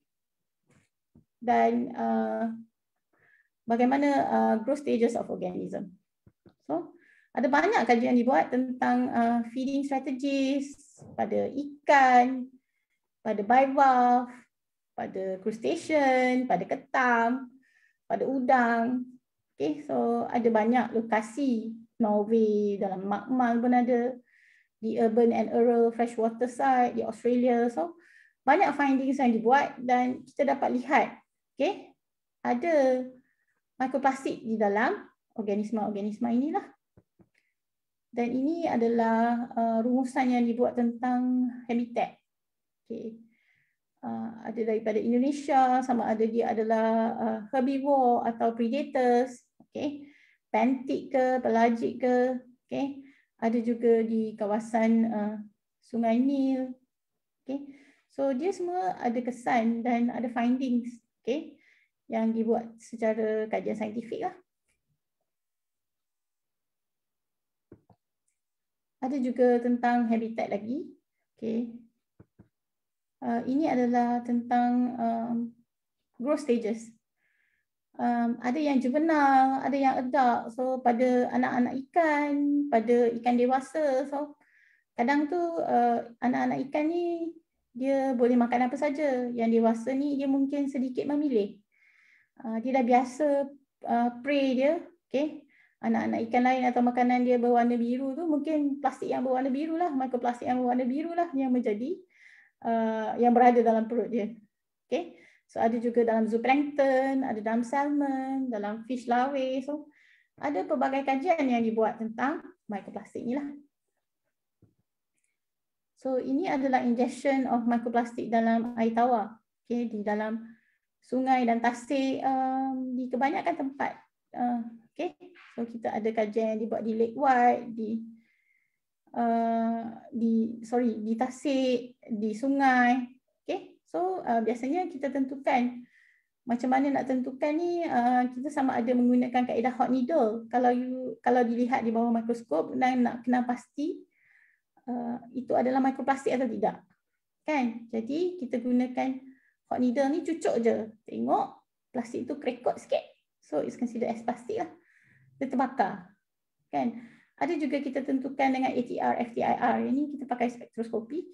dan bagaimana uh, growth stages of organism. So, ada banyak kajian dibuat tentang uh, feeding strategies pada ikan, pada bivalve, pada crustacean, pada ketam, pada udang. Okay, so ada banyak lokasi Norway dalam makmal pun ada di urban and rural freshwater site di Australia. So banyak findings yang dibuat dan kita dapat lihat, okay, ada mikroplastik di dalam organisma-organisma inilah. Dan ini adalah uh, rumusan yang dibuat tentang habitat. Okay. Uh, ada daripada Indonesia, sama ada dia adalah uh, herbivore atau predators, okay. pantik ke, pelajik ke. Okay. Ada juga di kawasan uh, Sungai Nil. Okay. So dia semua ada kesan dan ada findings. Okay yang dibuat secara kajian saintifik lah. Ada juga tentang habitat lagi. Okay. Uh, ini adalah tentang um, growth stages. Um, ada yang juvenal, ada yang adult. So pada anak-anak ikan, pada ikan dewasa. So kadang tu uh, anak-anak uh, ikan ni dia boleh makan apa saja. Yang dewasa ni dia mungkin sedikit memilih. Ah, dia dah biasa uh, ah, prey dia, okay? Anak-anak ikan lain atau makanan dia berwarna biru tu mungkin plastik yang berwarna biru lah, mikroplastik yang berwarna biru lah yang menjadi uh, yang berada dalam perut dia, okay? So ada juga dalam zooplankton, ada dalam salmon, dalam fish larvae, so ada pelbagai kajian yang dibuat tentang mikroplastik ni lah. So ini adalah ingestion of mikroplastik dalam air tawar, okay? Di dalam sungai dan tasik um, di kebanyakan tempat. Uh, okay. So kita ada kajian yang dibuat di Lake White, di uh, di sorry, di tasik, di sungai. Okay. So uh, biasanya kita tentukan macam mana nak tentukan ni uh, kita sama ada menggunakan kaedah hot needle. Kalau you kalau dilihat di bawah mikroskop dan nak kena pasti uh, itu adalah mikroplastik atau tidak. Kan? Jadi kita gunakan hot needle ni cucuk je. Tengok plastik tu krekot sikit. So it's considered as plastik lah. Dia terbakar. Kan? Ada juga kita tentukan dengan ATR, FTIR. Ini kita pakai spektroskopi.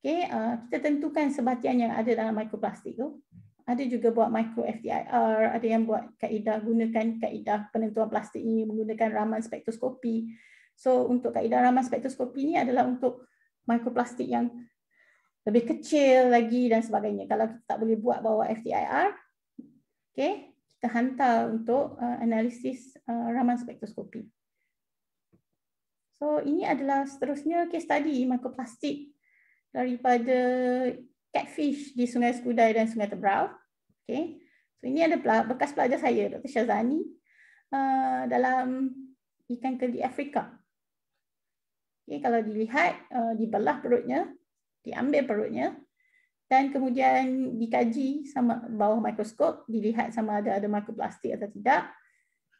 Okay, uh, kita tentukan sebatian yang ada dalam mikroplastik tu. Ada juga buat mikro FTIR, ada yang buat kaedah gunakan kaedah penentuan plastik ini menggunakan raman spektroskopi. So untuk kaedah raman spektroskopi ini adalah untuk mikroplastik yang lebih kecil lagi dan sebagainya. Kalau kita tak boleh buat bawa FTIR, okay, kita hantar untuk uh, analisis uh, raman spektroskopi. So ini adalah seterusnya case study mikroplastik daripada catfish di Sungai Skudai dan Sungai Tebrau. Okay. So ini ada bekas pelajar saya, Dr. Syazani uh, dalam ikan keli Afrika. Okay, kalau dilihat, uh, di belah perutnya, diambil perutnya dan kemudian dikaji sama bawah mikroskop dilihat sama ada ada mikroplastik atau tidak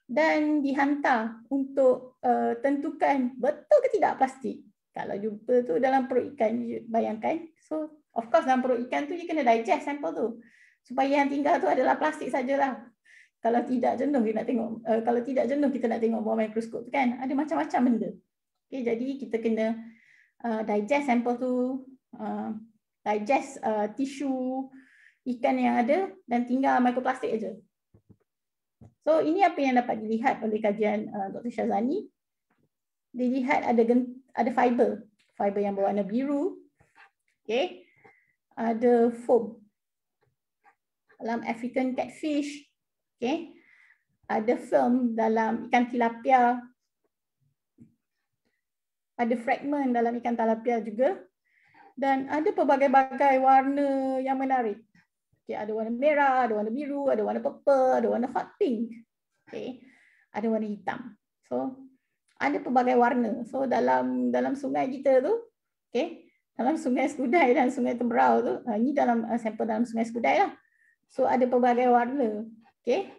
dan dihantar untuk uh, tentukan betul ke tidak plastik kalau jumpa tu dalam perut ikan bayangkan so of course dalam perut ikan tu dia kena digest sampel tu supaya yang tinggal tu adalah plastik sajalah kalau tidak jenuh kita nak tengok uh, kalau tidak jenuh kita nak tengok bawah mikroskop kan ada macam-macam benda okey jadi kita kena uh, digest sampel tu Digest uh, uh, tisu ikan yang ada dan tinggal mikroplastik aja. So ini apa yang dapat dilihat oleh kajian uh, Dr. Shazani? Dilihat ada ada fiber, fiber yang berwarna biru. Okay. Ada foam dalam African catfish. Okay. Ada film dalam ikan tilapia. Ada fragment dalam ikan tilapia juga dan ada pelbagai-bagai warna yang menarik. Okay, ada warna merah, ada warna biru, ada warna purple, ada warna hot pink. Okay, ada warna hitam. So ada pelbagai warna. So dalam dalam sungai kita tu, okay, dalam sungai Skudai dan sungai Tembrau tu, ah, ini dalam ah, sampel dalam sungai Skudai lah. So ada pelbagai warna, okay,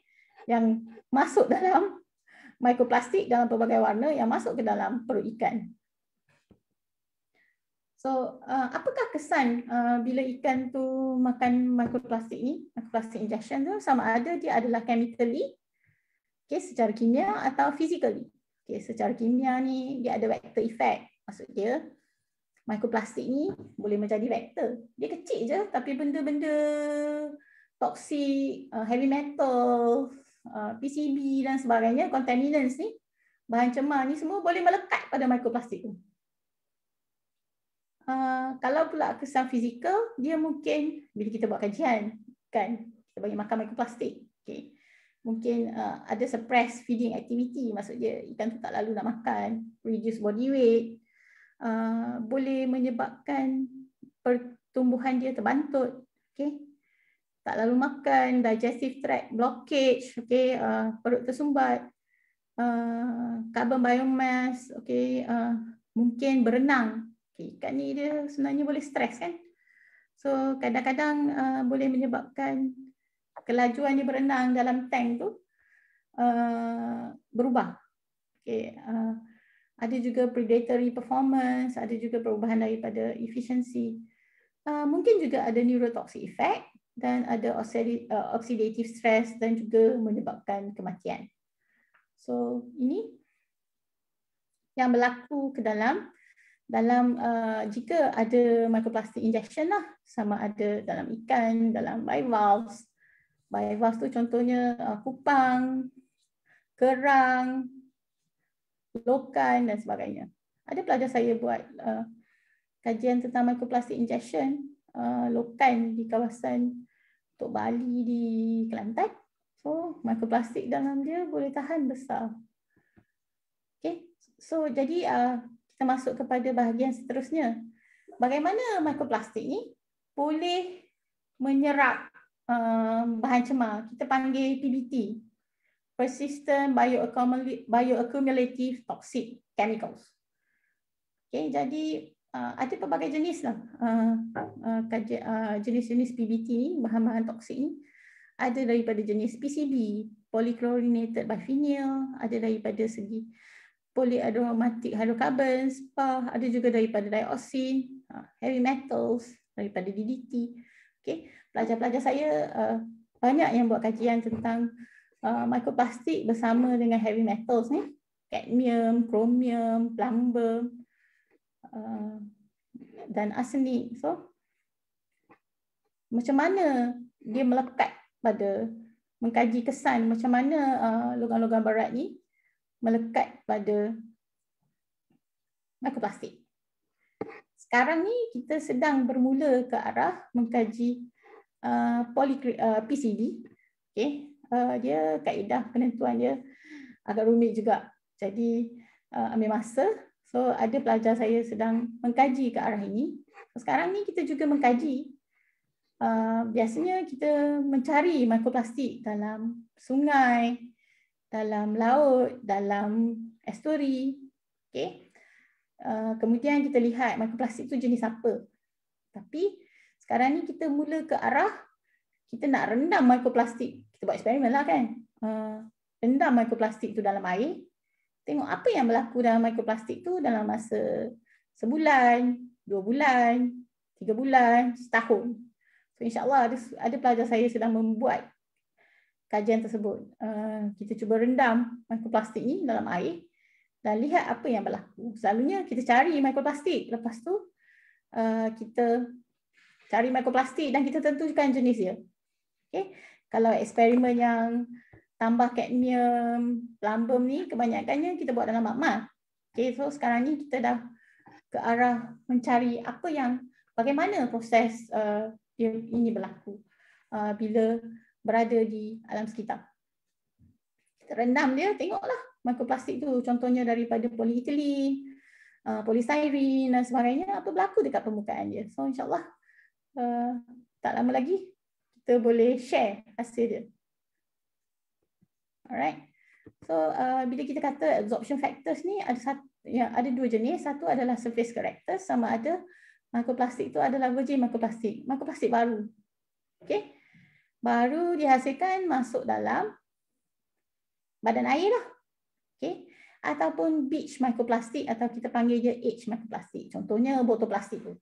yang masuk dalam mikroplastik dalam pelbagai warna yang masuk ke dalam perut ikan. So, uh, apakah kesan uh, bila ikan tu makan mikroplastik ni, mikroplastik injection tu sama ada dia adalah chemically okay, secara kimia atau physically. Okay, secara kimia ni dia ada vector effect. Maksud dia mikroplastik ni boleh menjadi vector. Dia kecil je tapi benda-benda toksik, uh, heavy metal, uh, PCB dan sebagainya, contaminants ni, bahan cemar ni semua boleh melekat pada mikroplastik tu. Ah, kalau pula kesan fizikal, dia mungkin bila kita buat kajian, kan? Kita bagi makan mikroplastik. Okay. Mungkin uh, ada suppress feeding activity, maksudnya ikan tu tak lalu nak makan, reduce body weight, uh, boleh menyebabkan pertumbuhan dia terbantut, okay? tak lalu makan, digestive tract blockage, okay? uh, perut tersumbat, uh, carbon biomass, okay? uh, mungkin berenang, Kan ni dia sebenarnya boleh stres kan. So kadang-kadang uh, boleh menyebabkan kelajuan dia berenang dalam tank tu uh, berubah. Okay. Uh, ada juga predatory performance, ada juga perubahan daripada efisiensi. Uh, mungkin juga ada neurotoxic effect dan ada uh, oxidative stress dan juga menyebabkan kematian. So ini yang berlaku ke dalam dalam uh, jika ada mikroplastik injection lah sama ada dalam ikan dalam bivalves bivalves tu contohnya uh, kupang kerang lokan dan sebagainya ada pelajar saya buat uh, kajian tentang mikroplastik injection uh, lokan di kawasan Tok Bali di Kelantan so mikroplastik dalam dia boleh tahan besar okey so jadi uh, kita masuk kepada bahagian seterusnya. Bagaimana mikroplastik ni boleh menyerap um, bahan cemar? Kita panggil PBT. Persistent Bioaccumulative Toxic Chemicals. Okay, jadi uh, ada pelbagai jenis lah jenis-jenis uh, uh, uh PBT bahan-bahan toksik ni. Ada daripada jenis PCB, polychlorinated biphenyl, ada daripada segi polyaromatic hydrocarbons, PAH, ada juga daripada dioxin, ha, heavy metals, daripada DDT. Okay. Pelajar-pelajar saya ha, banyak yang buat kajian tentang ha, mikroplastik bersama dengan heavy metals ni. Cadmium, chromium, plumber dan arsenic. So, macam mana dia melekat pada mengkaji kesan macam mana logam-logam barat ni melekat pada plastik. Sekarang ni kita sedang bermula ke arah mengkaji uh, PCB. Uh, okay. Uh, dia kaedah penentuan dia agak rumit juga. Jadi uh, ambil masa. So ada pelajar saya sedang mengkaji ke arah ini. Sekarang ni kita juga mengkaji. Uh, biasanya kita mencari mikroplastik dalam sungai, dalam laut, dalam estuari. Okay. Uh, kemudian kita lihat mikroplastik itu jenis apa. Tapi sekarang ni kita mula ke arah kita nak rendam mikroplastik. Kita buat eksperimen lah kan. Uh, rendam mikroplastik itu dalam air. Tengok apa yang berlaku dalam mikroplastik itu dalam masa sebulan, dua bulan, tiga bulan, setahun. So, InsyaAllah ada, ada pelajar saya sedang membuat kajian tersebut. Eh, kita cuba rendam mikroplastik ini dalam air dan lihat apa yang berlaku. Selalunya kita cari mikroplastik. Lepas tu eh, kita cari mikroplastik dan kita tentukan jenis dia. Okay. Kalau eksperimen yang tambah kadmium plumbum ni kebanyakannya kita buat dalam makmal. Okay. So sekarang ni kita dah ke arah mencari apa yang bagaimana proses uh, ini berlaku. Uh, bila berada di alam sekitar. Kita rendam dia, tengoklah mikroplastik tu contohnya daripada polietilen, uh, polistiren dan sebagainya apa berlaku dekat permukaan dia. So insyaAllah uh, tak lama lagi kita boleh share hasil dia. Alright. So uh, bila kita kata absorption factors ni ada satu, ya, ada dua jenis. Satu adalah surface characters sama ada mikroplastik itu adalah virgin mikroplastik, mikroplastik baru. Okay baru dihasilkan masuk dalam badan air lah. Okay. Ataupun beach mikroplastik atau kita panggil je H mikroplastik. Contohnya botol plastik tu.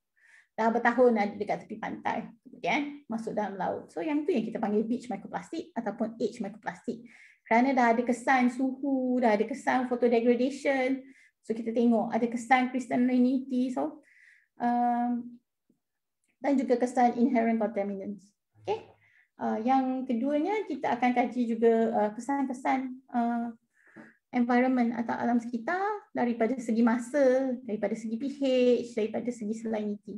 Dah bertahun ada dekat tepi pantai. Kemudian masuk dalam laut. So yang tu yang kita panggil beach mikroplastik ataupun H mikroplastik. Kerana dah ada kesan suhu, dah ada kesan photodegradation. So kita tengok ada kesan crystallinity. So, um, dan juga kesan inherent contaminants. Ah, yang keduanya kita akan kaji juga ah, kesan-kesan uh, environment atau alam sekitar daripada segi masa, daripada segi pH, daripada segi salinity.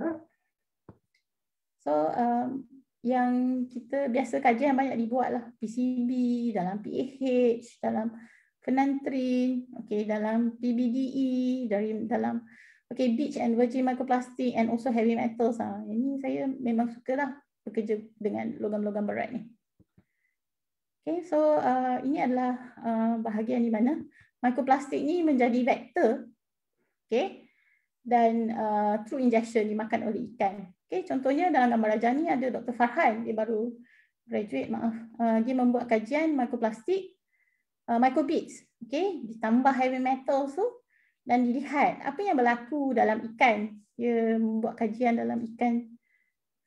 So um, yang kita biasa kaji yang banyak dibuat lah PCB dalam pH dalam fenantrin, okay dalam PBDE dari dalam okay beach and virgin microplastic and also heavy metals ah ini saya memang suka lah bekerja dengan logam-logam berat ni. Okay, so uh, ini adalah uh, bahagian di mana mikroplastik ni menjadi vektor okay, dan uh, through injection dimakan oleh ikan. Okay, contohnya dalam gambar rajah ni ada Dr. Farhan, dia baru graduate, maaf. Uh, dia membuat kajian mikroplastik, uh, microbeads, okay, ditambah heavy metal tu dan dilihat apa yang berlaku dalam ikan. Dia membuat kajian dalam ikan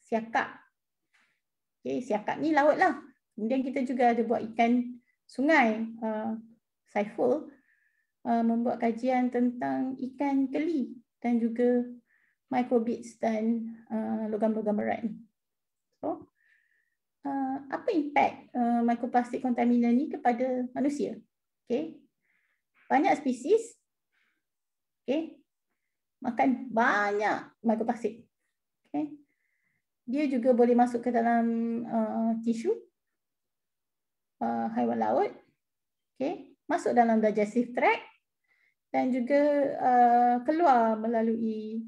siakak Okey, siakap ni lautlah. Kemudian kita juga ada buat ikan sungai uh, Saiful uh, membuat kajian tentang ikan keli dan juga microbits dan uh, logam-logam berat ni. So, uh, apa impak uh, mikroplastik kontaminan ni kepada manusia? Okey. Banyak spesies okey makan banyak mikroplastik. Okey dia juga boleh masuk ke dalam uh, tisu uh, haiwan laut. Okay. Masuk dalam digestive tract dan juga uh, keluar melalui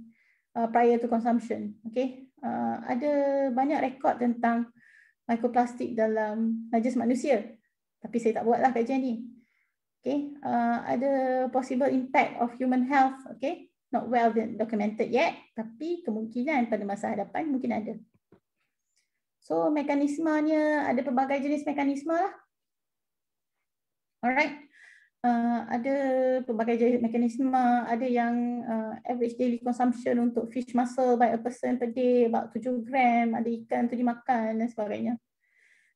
uh, prior to consumption. Okay. Uh, ada banyak rekod tentang mikroplastik dalam najis manusia. Tapi saya tak buatlah kajian ni. Okay. Uh, ada possible impact of human health. Okay. Not well documented yet. Tapi kemungkinan pada masa hadapan mungkin ada. So mekanismanya ada pelbagai jenis mekanisme lah. Alright, uh, ada pelbagai jenis mekanisme. Ada yang uh, average daily consumption untuk fish muscle by a person per day about 7 gram. Ada ikan tu dimakan dan sebagainya.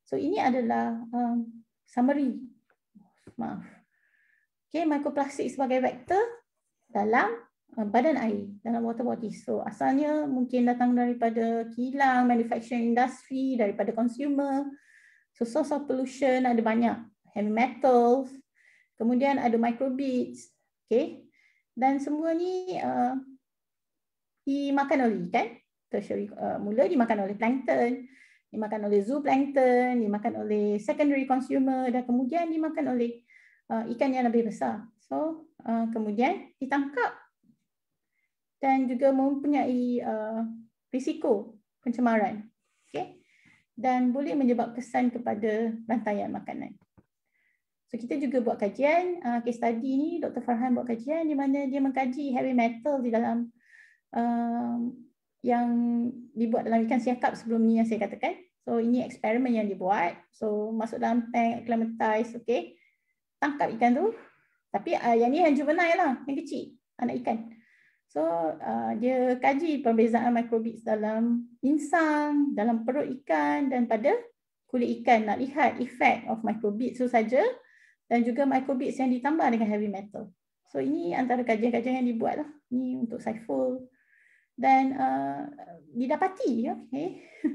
So ini adalah um, summary. Maaf. Okay, mikroplastik sebagai vektor dalam Um, badan air dalam water body. So asalnya mungkin datang daripada kilang, manufacturing industry, daripada consumer. So source of pollution ada banyak. Heavy metals, kemudian ada microbeads. Okay. Dan semua ni uh, dimakan oleh ikan. Tertiary, uh, mula dimakan oleh plankton, dimakan oleh zooplankton, dimakan oleh secondary consumer dan kemudian dimakan oleh uh, ikan yang lebih besar. So uh, kemudian ditangkap dan juga mempunyai uh, risiko pencemaran okey dan boleh menyebab kesan kepada rantaian makanan so kita juga buat kajian uh, case study ni Dr Farhan buat kajian di mana dia mengkaji heavy metal di dalam uh, yang dibuat dalam ikan siakap sebelum ni yang saya katakan so ini eksperimen yang dibuat so masuk dalam tank acclimatize okey tangkap ikan tu tapi uh, yang ni yang juvenile lah yang kecil anak ikan So uh, dia kaji perbezaan microbes dalam insang, dalam perut ikan dan pada kulit ikan nak lihat effect of microbes tu saja dan juga microbes yang ditambah dengan heavy metal. So ini antara kajian-kajian yang dibuat lah. Ini untuk Saiful. Dan uh, didapati okay.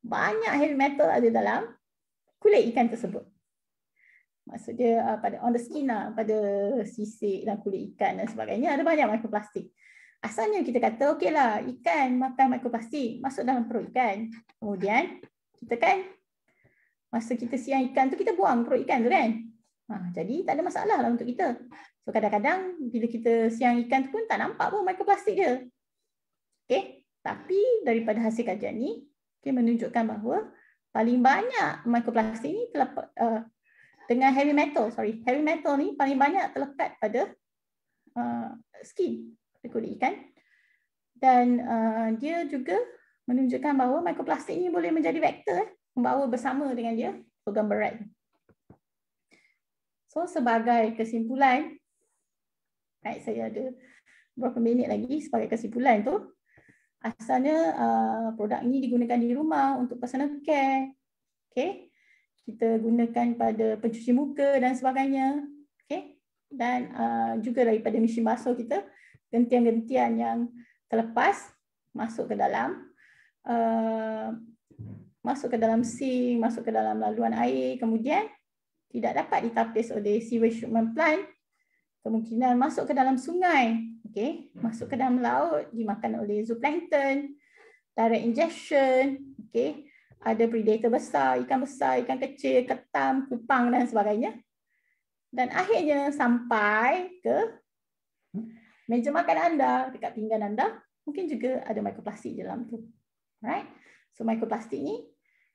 banyak heavy metal ada dalam kulit ikan tersebut maksudnya uh, pada on the skin lah, pada sisik dan kulit ikan dan sebagainya ada banyak mikroplastik. Asalnya kita kata okeylah ikan makan mikroplastik masuk dalam perut ikan. Kemudian kita kan masa kita siang ikan tu kita buang perut ikan tu kan. Ha, jadi tak ada masalah lah untuk kita. So kadang-kadang bila kita siang ikan tu pun tak nampak pun mikroplastik dia. Okey, tapi daripada hasil kajian ni okay, menunjukkan bahawa paling banyak mikroplastik ni telah, dengan heavy metal sorry heavy metal ni paling banyak terletak pada uh, skin pada kulit ikan dan uh, dia juga menunjukkan bahawa mikroplastik ini boleh menjadi vektor eh, membawa bersama dengan dia logam berat. So sebagai kesimpulan, right, saya ada berapa minit lagi sebagai kesimpulan tu, asalnya uh, produk ni digunakan di rumah untuk personal care, okay? kita gunakan pada pencuci muka dan sebagainya. Okay? Dan uh, juga daripada mesin basuh kita, gentian-gentian yang terlepas masuk ke dalam uh, masuk ke dalam sink, masuk ke dalam laluan air, kemudian tidak dapat ditapis oleh sewage treatment plant, kemungkinan masuk ke dalam sungai, okay? masuk ke dalam laut, dimakan oleh zooplankton, direct ingestion, okay? ada predator besar, ikan besar, ikan kecil, ketam, kupang dan sebagainya. Dan akhirnya sampai ke meja makan anda, dekat pinggan anda, mungkin juga ada mikroplastik di dalam tu. Right? So mikroplastik ni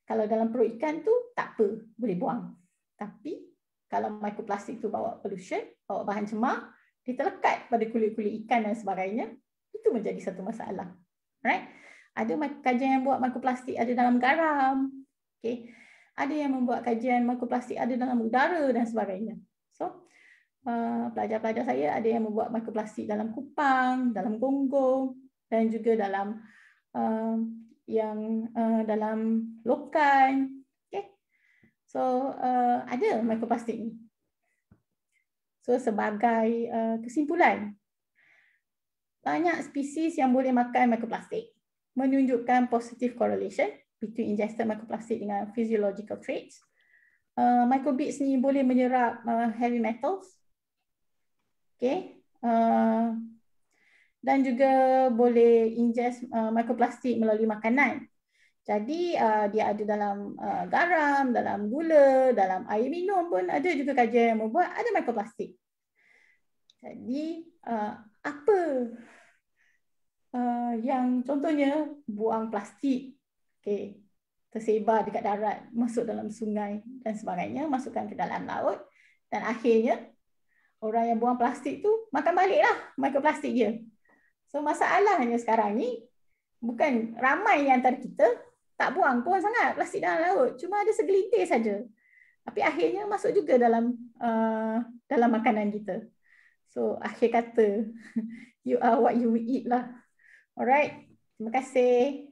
kalau dalam perut ikan tu tak apa, boleh buang. Tapi kalau mikroplastik tu bawa pollution, bawa bahan cemar, dia terlekat pada kulit-kulit ikan dan sebagainya, itu menjadi satu masalah. Right? Ada kajian yang buat makroplastik ada dalam garam. Okay. Ada yang membuat kajian makroplastik ada dalam udara dan sebagainya. So uh, pelajar-pelajar uh, saya ada yang membuat makroplastik dalam kupang, dalam gonggong dan juga dalam uh, yang uh, dalam lokan. Okay. So uh, ada makroplastik ni. So sebagai uh, kesimpulan, banyak spesies yang boleh makan makroplastik menunjukkan positive correlation between ingested microplastic dengan physiological traits. Uh, microbeads ni boleh menyerap uh, heavy metals. Okay. Uh, dan juga boleh ingest uh, microplastic melalui makanan. Jadi uh, dia ada dalam uh, garam, dalam gula, dalam air minum pun ada juga kajian yang membuat ada mikroplastik. Jadi uh, apa uh, yang contohnya buang plastik okay, tersebar dekat darat, masuk dalam sungai dan sebagainya, masukkan ke dalam laut dan akhirnya orang yang buang plastik tu makan baliklah mikroplastik dia. So masalahnya sekarang ni bukan ramai yang antara kita tak buang pun sangat plastik dalam laut, cuma ada segelintir saja. Tapi akhirnya masuk juga dalam uh, dalam makanan kita. So akhir kata you are what you eat lah. Alright, terima kasih.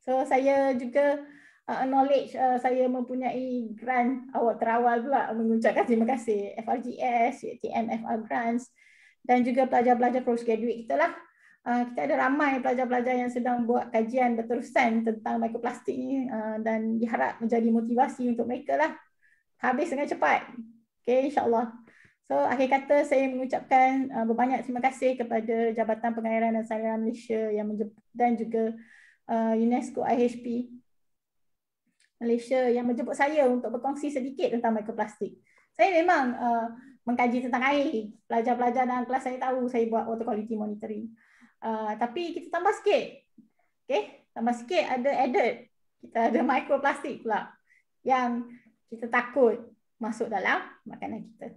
So saya juga uh, acknowledge uh, saya mempunyai grant awal terawal pula mengucapkan terima kasih FRGS, UTM, FR Grants dan juga pelajar-pelajar post graduate kita lah. Uh, kita ada ramai pelajar-pelajar yang sedang buat kajian berterusan tentang mikroplastik ni uh, dan diharap menjadi motivasi untuk mereka lah. Habis dengan cepat. Okay, insyaAllah. So akhir kata saya mengucapkan uh, berbanyak terima kasih kepada Jabatan Pengairan dan Saluran Malaysia yang menjemput dan juga uh, UNESCO IHP Malaysia yang menjemput saya untuk berkongsi sedikit tentang mikroplastik. Saya memang uh, mengkaji tentang air. Pelajar-pelajar dalam kelas saya tahu saya buat water quality monitoring. Uh, tapi kita tambah sikit. Okay? Tambah sikit ada added. Kita ada mikroplastik pula yang kita takut masuk dalam makanan kita.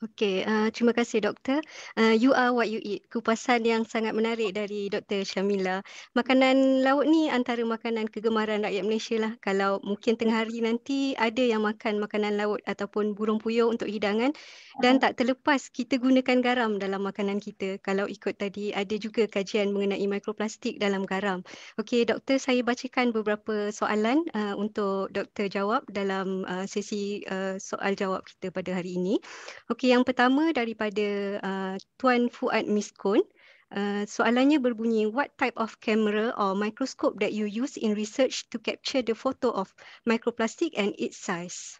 Okay, uh, eh, terima kasih doktor. Uh, you are what you eat. Kupasan yang sangat menarik dari Dr. Syamila. Makanan laut ni antara makanan kegemaran rakyat Malaysia lah. Kalau mungkin tengah hari nanti ada yang makan makanan laut ataupun burung puyuh untuk hidangan dan ah. tak terlepas kita gunakan garam dalam makanan kita. Kalau ikut tadi ada juga kajian mengenai mikroplastik dalam garam. Okay, doktor saya bacakan beberapa soalan uh, untuk doktor jawab dalam uh, sesi uh, soal jawab kita pada hari ini. Okay yang pertama daripada uh, Tuan Fuad Miskun. Uh, soalannya berbunyi, what type of camera or microscope that you use in research to capture the photo of microplastic and its size?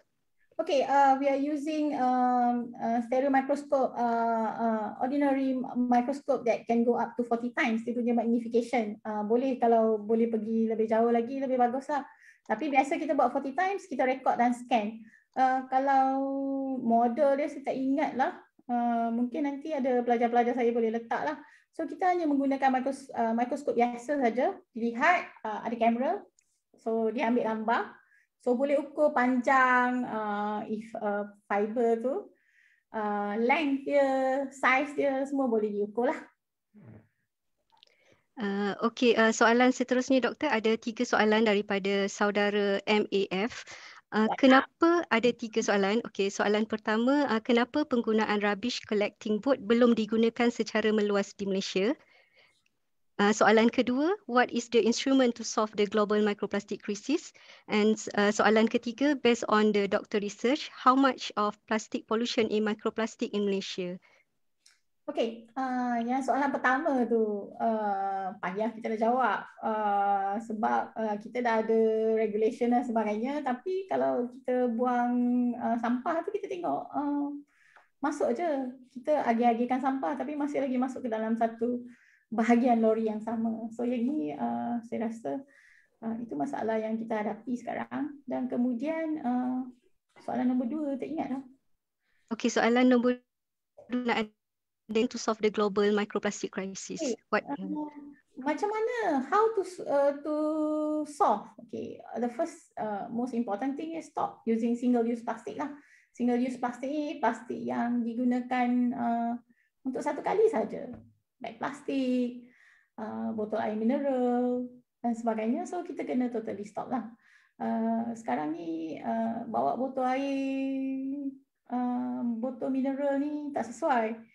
Okay, uh, we are using um, uh, stereo microscope, uh, uh, ordinary microscope that can go up to 40 times. Dia punya magnification. Uh, boleh kalau boleh pergi lebih jauh lagi, lebih bagus lah. Tapi biasa kita buat 40 times, kita record dan scan. Eh, kalau model dia saya tak ingat lah. Uh, eh, mungkin nanti ada pelajar-pelajar saya boleh letak lah. So kita hanya menggunakan mikros uh, mikroskop biasa saja. Lihat uh, ada kamera. So dia ambil gambar. So boleh ukur panjang uh, if uh, fiber tu. Uh, length dia, size dia semua boleh diukur lah. Uh, Okey, uh, soalan seterusnya doktor. Ada tiga soalan daripada saudara MAF. Uh, kenapa ada tiga soalan? Okey, soalan pertama, uh, kenapa penggunaan rubbish collecting boat belum digunakan secara meluas di Malaysia? Uh, soalan kedua, what is the instrument to solve the global microplastic crisis? And uh, soalan ketiga, based on the doctor research, how much of plastic pollution in microplastic in Malaysia? Okey, uh, yang soalan pertama tu uh, payah kita nak jawab uh, sebab uh, kita dah ada regulation dan sebagainya tapi kalau kita buang uh, sampah tu kita tengok uh, masuk je. Kita agih-agihkan sampah tapi masih lagi masuk ke dalam satu bahagian lori yang sama. So yang ini uh, saya rasa uh, itu masalah yang kita hadapi sekarang dan kemudian uh, soalan nombor dua tak ingat lah. Okey, soalan nombor dua nak then to solve the global microplastic crisis. Okay. Eh, What? Um, macam mana? How to uh, to solve? Okay, the first uh, most important thing is stop using single-use plastic lah. Single-use plastic, ni plastik yang digunakan uh, untuk satu kali saja. Baik plastik, uh, botol air mineral dan sebagainya. So kita kena totally stop lah. Uh, sekarang ni uh, bawa botol air, uh, botol mineral ni tak sesuai. Uh,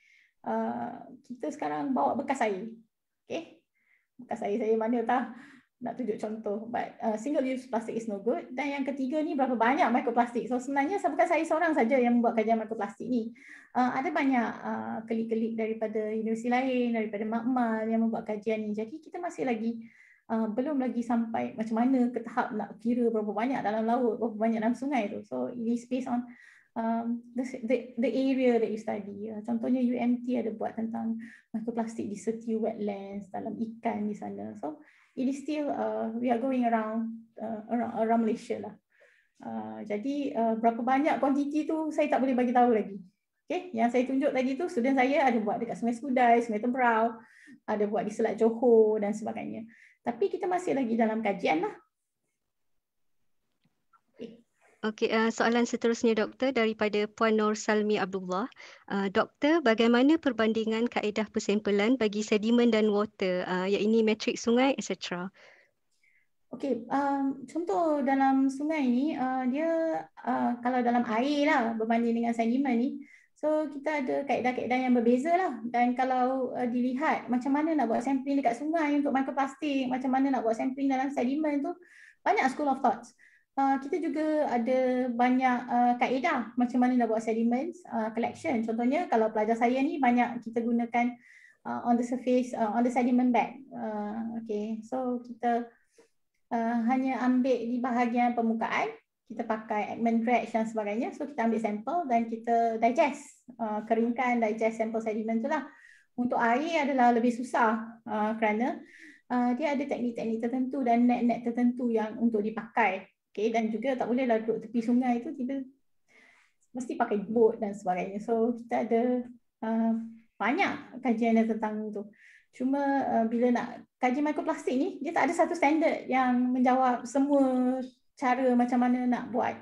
Uh, kita sekarang bawa bekas air. Okay. Bekas air saya mana tah nak tunjuk contoh. But uh, single use plastic is no good. Dan yang ketiga ni berapa banyak mikroplastik. So sebenarnya saya bukan saya seorang saja yang buat kajian mikroplastik ni. Uh, ada banyak uh, kelik-kelik daripada universiti lain, daripada makmal yang membuat kajian ni. Jadi kita masih lagi Uh, belum lagi sampai macam mana ke tahap nak kira berapa banyak dalam laut, berapa banyak dalam sungai tu. So, ini based on um, the, the the area that you study. Uh, contohnya UMT ada buat tentang mikroplastik di seti wetlands dalam ikan di sana. So it is still uh, we are going around uh, around, around Malaysia lah. Uh, jadi uh, berapa banyak kuantiti tu saya tak boleh bagi tahu lagi. Okay, yang saya tunjuk tadi tu student saya ada buat dekat Sungai Skudai, Sungai Temperau, ada buat di Selat Johor dan sebagainya. Tapi kita masih lagi dalam kajian lah. Okey, uh, soalan seterusnya doktor daripada Puan Nur Salmi Abdullah. Uh, doktor, bagaimana perbandingan kaedah persimpulan bagi sedimen dan water, uh, eh, iaitu matriks sungai, etc. Okey, um, contoh dalam sungai ni, uh, dia uh, kalau dalam air lah berbanding dengan sediment ni, so kita ada kaedah-kaedah yang berbeza lah. Dan kalau uh, dilihat macam mana nak buat sampling dekat sungai untuk microplastik, macam mana nak buat sampling dalam sedimen tu, banyak school of thoughts. Ah, kita juga ada banyak uh, kaedah macam mana nak buat sediments uh, collection. Contohnya kalau pelajar saya ni banyak kita gunakan uh, on the surface, uh, on the sediment bag. Uh, okay, so kita uh, hanya ambil di bahagian permukaan. Kita pakai admin dredge dan sebagainya. So kita ambil sampel dan kita digest. Uh, keringkan, digest sampel sediment tu lah. Untuk air adalah lebih susah uh, kerana uh, dia ada teknik-teknik tertentu dan net-net tertentu yang untuk dipakai. Okay, dan juga tak bolehlah duduk tepi sungai tu kita mesti pakai bot dan sebagainya. So kita ada uh, banyak kajian tentang itu. Cuma uh, bila nak kaji mikroplastik ni, dia tak ada satu standard yang menjawab semua cara macam mana nak buat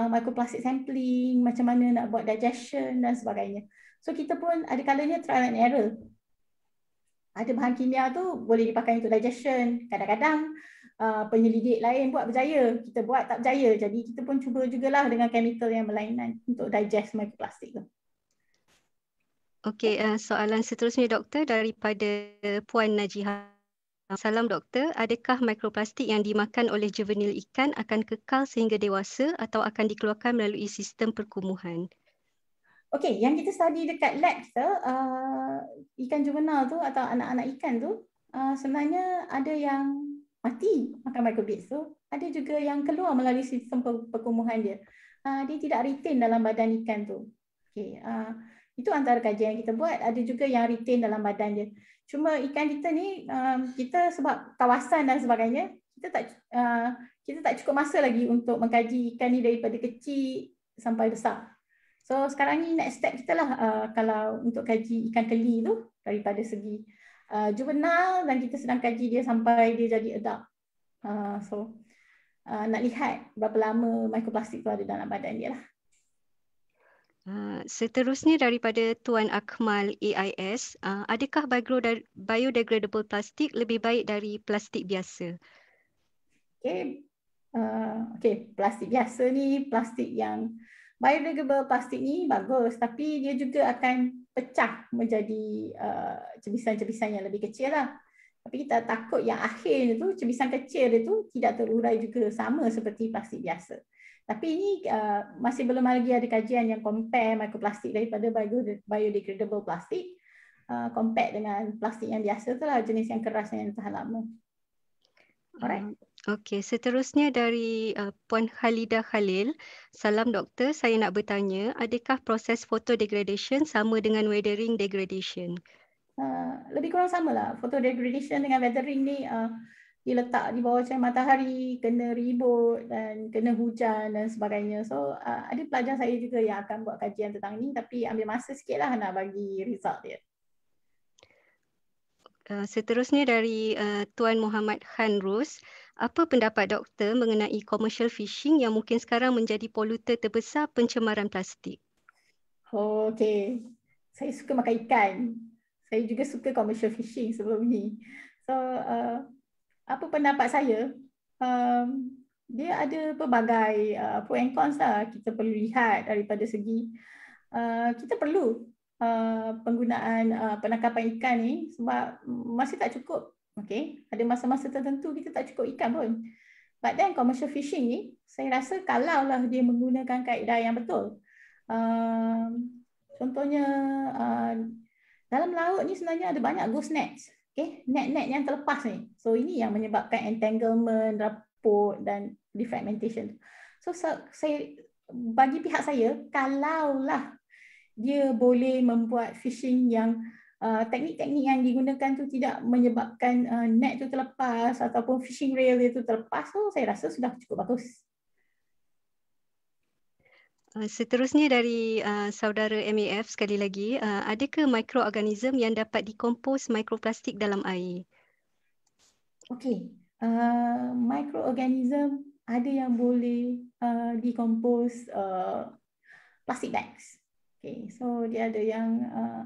uh, mikroplastik sampling, macam mana nak buat digestion dan sebagainya. So kita pun ada kalanya trial and error. Ada bahan kimia tu boleh dipakai untuk digestion. Kadang-kadang Uh, penyelidik lain buat berjaya, kita buat tak berjaya. Jadi kita pun cuba jugalah dengan chemical yang berlainan untuk digest mikroplastik tu. Okey, uh, soalan seterusnya doktor daripada Puan Najihah. Salam doktor, adakah mikroplastik yang dimakan oleh juvenil ikan akan kekal sehingga dewasa atau akan dikeluarkan melalui sistem perkumuhan? Okey, yang kita study dekat lab kita, uh, ikan juvenil tu atau anak-anak ikan tu uh, sebenarnya ada yang mati makan microbes tu. Ada juga yang keluar melalui sistem perkumuhan dia. Ah, dia tidak retain dalam badan ikan tu. Okay. Ah, itu antara kajian yang kita buat. Ada juga yang retain dalam badan dia. Cuma ikan kita ni, ah, kita sebab kawasan dan sebagainya, kita tak kita tak cukup masa lagi untuk mengkaji ikan ni daripada kecil sampai besar. So sekarang ni next step kita lah kalau untuk kaji ikan keli tu daripada segi uh, juvenile dan kita sedang kaji dia sampai dia jadi adult. Uh, so uh, nak lihat berapa lama mikroplastik tu ada dalam badan dia lah. Uh, seterusnya daripada Tuan Akmal AIS, uh, adakah biodegradable plastik lebih baik dari plastik biasa? Okay. Uh, okay. Plastik biasa ni, plastik yang biodegradable plastik ni bagus tapi dia juga akan pecah menjadi uh, cebisan-cebisan yang lebih kecil lah. Tapi kita takut yang akhir tu cebisan kecil dia tu tidak terurai juga sama seperti plastik biasa. Tapi ini uh, masih belum lagi ada kajian yang compare mikroplastik daripada biodegradable plastik uh, compare dengan plastik yang biasa tu lah jenis yang keras yang tahan lama. Alright. Hmm. Okey, seterusnya dari uh, Puan Khalida Khalil. Salam doktor, saya nak bertanya, adakah proses photodegradation sama dengan weathering degradation? Uh, lebih kurang samalah. Photodegradation dengan weathering ni uh, diletak di bawah cahaya matahari, kena ribut dan kena hujan dan sebagainya. So, uh, ada pelajar saya juga yang akan buat kajian tentang ini, tapi ambil masa sikitlah nak bagi result dia. Uh, seterusnya dari uh, Tuan Muhammad Khan Rus. Apa pendapat doktor mengenai commercial fishing yang mungkin sekarang menjadi polluter terbesar pencemaran plastik? Oh, okay. Saya suka makan ikan. Saya juga suka commercial fishing sebelum ni. So, uh, apa pendapat saya? Um, dia ada pelbagai uh, pro and cons lah. Kita perlu lihat daripada segi uh, kita perlu Uh, penggunaan uh, penangkapan ikan ni sebab masih tak cukup Okay. Ada masa-masa tertentu kita tak cukup ikan pun. But then commercial fishing ni, saya rasa kalaulah dia menggunakan kaedah yang betul. Uh, contohnya, uh, dalam laut ni sebenarnya ada banyak ghost nets. Okay. Net-net yang terlepas ni. So ini yang menyebabkan entanglement, rapport dan defragmentation. So saya bagi pihak saya, kalaulah dia boleh membuat fishing yang Uh, teknik-teknik yang digunakan tu tidak menyebabkan uh, net tu terlepas ataupun fishing rail dia tu terlepas tu saya rasa sudah cukup bagus. Uh, seterusnya dari uh, saudara MAF sekali lagi, uh, adakah mikroorganisme yang dapat dikompos mikroplastik dalam air? Okey, uh, mikroorganisme ada yang boleh uh, dikompos uh, plastik bags. Okay, so dia ada yang uh,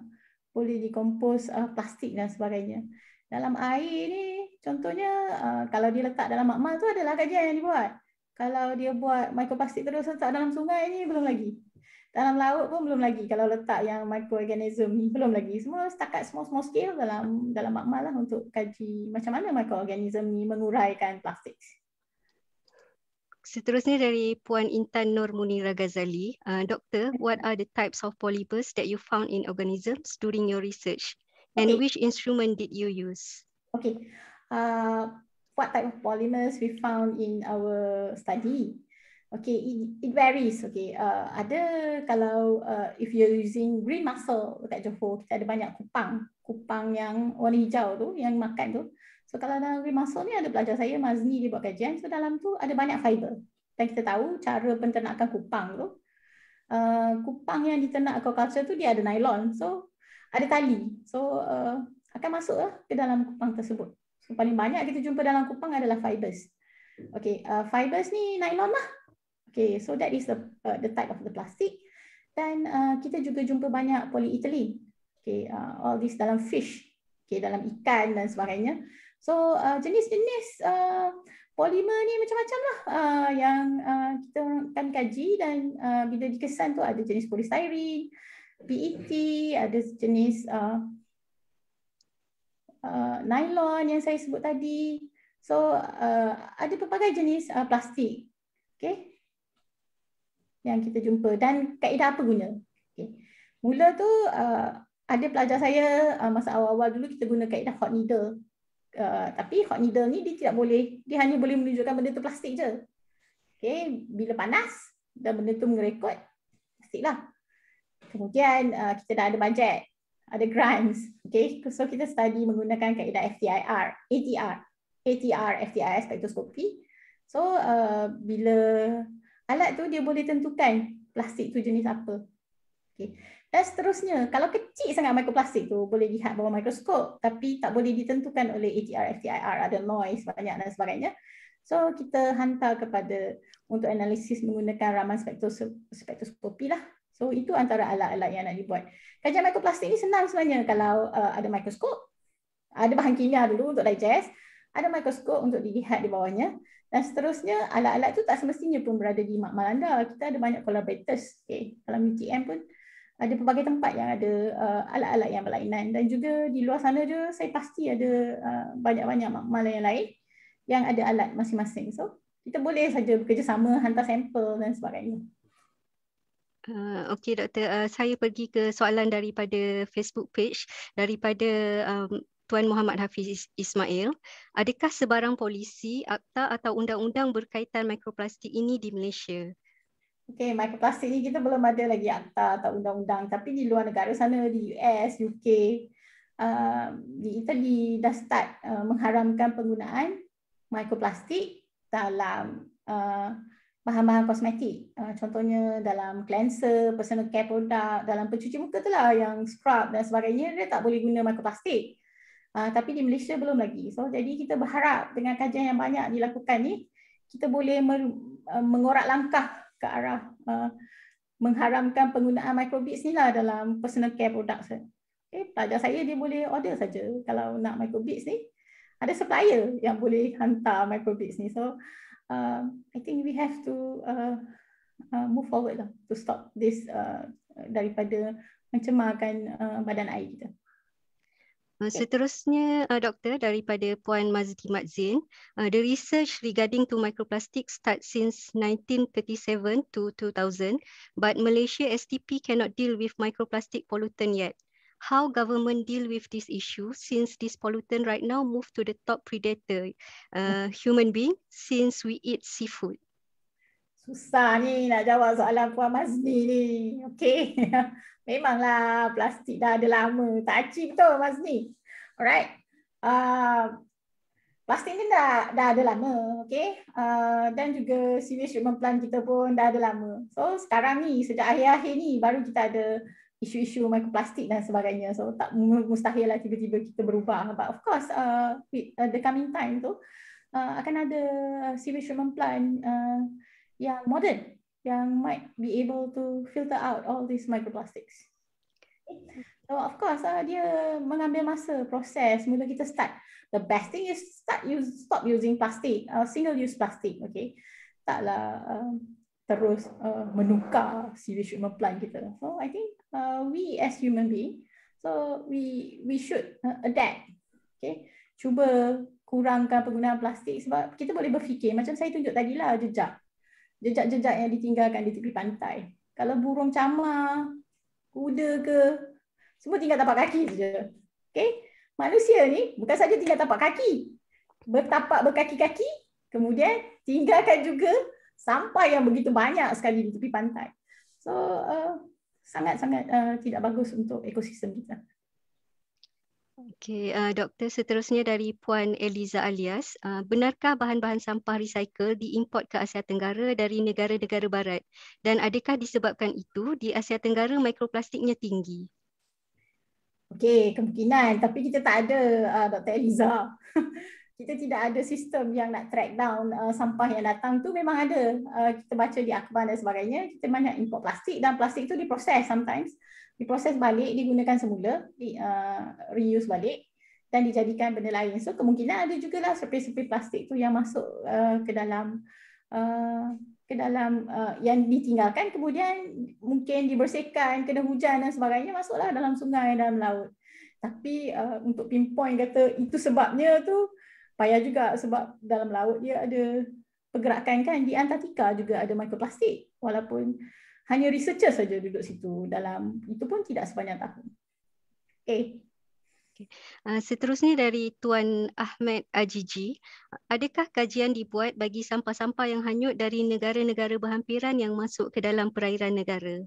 boleh dikompos uh, plastik dan sebagainya. Dalam air ni, contohnya uh, kalau dia letak dalam makmal tu adalah kajian yang dibuat. Kalau dia buat mikroplastik terus letak dalam sungai ni, belum lagi. Dalam laut pun belum lagi kalau letak yang mikroorganism belum lagi. Semua setakat small-small scale dalam dalam makmal lah untuk kaji macam mana mikroorganism ni menguraikan plastik seterusnya dari Puan Intan Nur Munira Ghazali. Uh, doktor, what are the types of polypus that you found in organisms during your research? And okay. which instrument did you use? Okay. Uh, what type of polymers we found in our study? Okay, it, it varies. Okay, uh, ada kalau uh, if you're using green muscle, dekat Johor, kita ada banyak kupang. Kupang yang warna hijau tu, yang makan tu. So kalau dalam green muscle ni ada pelajar saya Mazni dia buat kajian so dalam tu ada banyak fiber. Dan kita tahu cara penternakan kupang tu. Uh, kupang yang diternak aquaculture tu dia ada nylon. So ada tali. So uh, akan masuklah ke dalam kupang tersebut. So paling banyak kita jumpa dalam kupang adalah fibers. Okay, uh, fibers ni nylon lah. Okay, so that is the uh, the type of the plastic. Dan uh, kita juga jumpa banyak polyethylene. Okay, uh, all this dalam fish. Okay, dalam ikan dan sebagainya. So uh, jenis-jenis uh, polimer ni macam-macam lah uh, yang uh, kita akan kaji dan uh, bila dikesan tu ada jenis polystyrene, PET, ada jenis uh, uh, nylon yang saya sebut tadi. So uh, ada pelbagai jenis uh, plastik okay? yang kita jumpa dan kaedah apa guna. Okay. Mula tu uh, ada pelajar saya uh, masa awal-awal dulu kita guna kaedah hot needle. Uh, tapi hot needle ni dia tidak boleh, dia hanya boleh menunjukkan benda tu plastik je. Okay, bila panas dan benda tu merekod, plastiklah. Kemudian uh, kita dah ada bajet, ada grants. Okay, so kita study menggunakan kaedah FTIR, ATR. ATR, FTIR, spectroscopy. So uh, bila alat tu dia boleh tentukan plastik tu jenis apa. Okay. Dan seterusnya, kalau kecil sangat mikroplastik tu boleh lihat bawah mikroskop tapi tak boleh ditentukan oleh ATR, FTIR, ada noise banyak dan sebagainya. So kita hantar kepada untuk analisis menggunakan raman spektroskopi lah. So itu antara alat-alat yang nak dibuat. Kajian mikroplastik ni senang sebenarnya kalau uh, ada mikroskop. Ada bahan kimia dulu untuk digest. Ada mikroskop untuk dilihat di bawahnya. Dan seterusnya, alat-alat tu tak semestinya pun berada di makmal anda. Kita ada banyak collaborators. Okay. Eh, kalau UTM pun ada pelbagai tempat yang ada uh, alat-alat yang berlainan dan juga di luar sana je saya pasti ada uh, banyak-banyak makmal yang lain yang ada alat masing-masing. So kita boleh saja bekerjasama hantar sampel dan sebagainya. Uh, Okey doktor, uh, saya pergi ke soalan daripada Facebook page daripada um, Tuan Muhammad Hafiz Ismail. Adakah sebarang polisi, akta atau undang-undang berkaitan mikroplastik ini di Malaysia? Okay, microplastic ni kita belum ada lagi akta atau undang-undang tapi di luar negara sana di US, UK uh, um, kita di, dah start uh, mengharamkan penggunaan microplastic dalam uh, bahan-bahan kosmetik uh, contohnya dalam cleanser, personal care product, dalam pencuci muka tu lah yang scrub dan sebagainya dia tak boleh guna microplastic uh, tapi di Malaysia belum lagi so jadi kita berharap dengan kajian yang banyak dilakukan ni kita boleh uh, mengorak langkah ke arah uh, mengharamkan penggunaan microbeads ni lah dalam personal care products. saya. Okay, pelajar saya dia boleh order saja kalau nak microbeads ni. Ada supplier yang boleh hantar microbeads ni. So, uh, I think we have to uh, uh, move forward lah to stop this uh, daripada mencemarkan uh, badan air kita. Uh, ya. Seterusnya, uh, Doktor, daripada Puan Mazdi Mazin, uh, the research regarding to microplastics start since 1937 to 2000, but Malaysia STP cannot deal with microplastic pollutant yet. How government deal with this issue since this pollutant right now move to the top predator, uh, human being, since we eat seafood? Susah ni nak jawab soalan Puan Mazni ni. Okay. Memanglah plastik dah ada lama. Tak acik betul Mazni. Alright. Uh, plastik ni dah, dah ada lama. Okay. Uh, dan juga serious treatment plan kita pun dah ada lama. So sekarang ni, sejak akhir-akhir ni baru kita ada isu-isu mikroplastik dan sebagainya. So tak mustahil lah tiba-tiba kita berubah. But of course, uh, the coming time tu uh, akan ada serious treatment plan uh, yang modern yang might be able to filter out all these microplastics. So of course uh, dia mengambil masa proses mula kita start. The best thing is start use stop using plastic, uh, single use plastic, okay? Taklah uh, terus uh, menukar sewage treatment plant kita. So I think uh, we as human being, so we we should uh, adapt, okay? Cuba kurangkan penggunaan plastik sebab kita boleh berfikir macam saya tunjuk tadi lah jejak jejak-jejak yang ditinggalkan di tepi pantai. Kalau burung camar, kuda ke, semua tinggal tapak kaki saja. Okay? Manusia ni bukan saja tinggal tapak kaki. Bertapak berkaki-kaki, kemudian tinggalkan juga sampah yang begitu banyak sekali di tepi pantai. So, eh, sangat-sangat uh, uh, tidak bagus untuk ekosistem kita. Okey, uh, doktor seterusnya dari Puan Eliza Alias, uh, benarkah bahan-bahan sampah recycle diimport ke Asia Tenggara dari negara-negara barat dan adakah disebabkan itu di Asia Tenggara mikroplastiknya tinggi? Okey, kemungkinan tapi kita tak ada uh, eh, Dr. Eliza. kita tidak ada sistem yang nak track down uh, sampah yang datang tu memang ada. Uh, kita baca di akhbar dan sebagainya, kita banyak import plastik dan plastik tu diproses sometimes diproses balik, digunakan semula, di, uh, reuse balik dan dijadikan benda lain. So kemungkinan ada juga lah serpih-serpih plastik tu yang masuk uh, ke dalam uh, ke dalam uh, yang ditinggalkan kemudian mungkin dibersihkan kena hujan dan sebagainya masuklah dalam sungai dalam laut. Tapi uh, untuk pinpoint kata itu sebabnya tu payah juga sebab dalam laut dia ada pergerakan kan di Antartika juga ada mikroplastik walaupun hanya researcher saja duduk situ dalam itu pun tidak sepanjang tahun. Okay. Okay. Uh, ah, seterusnya dari Tuan Ahmed Ajiji, adakah kajian dibuat bagi sampah-sampah yang hanyut dari negara-negara berhampiran yang masuk ke dalam perairan negara?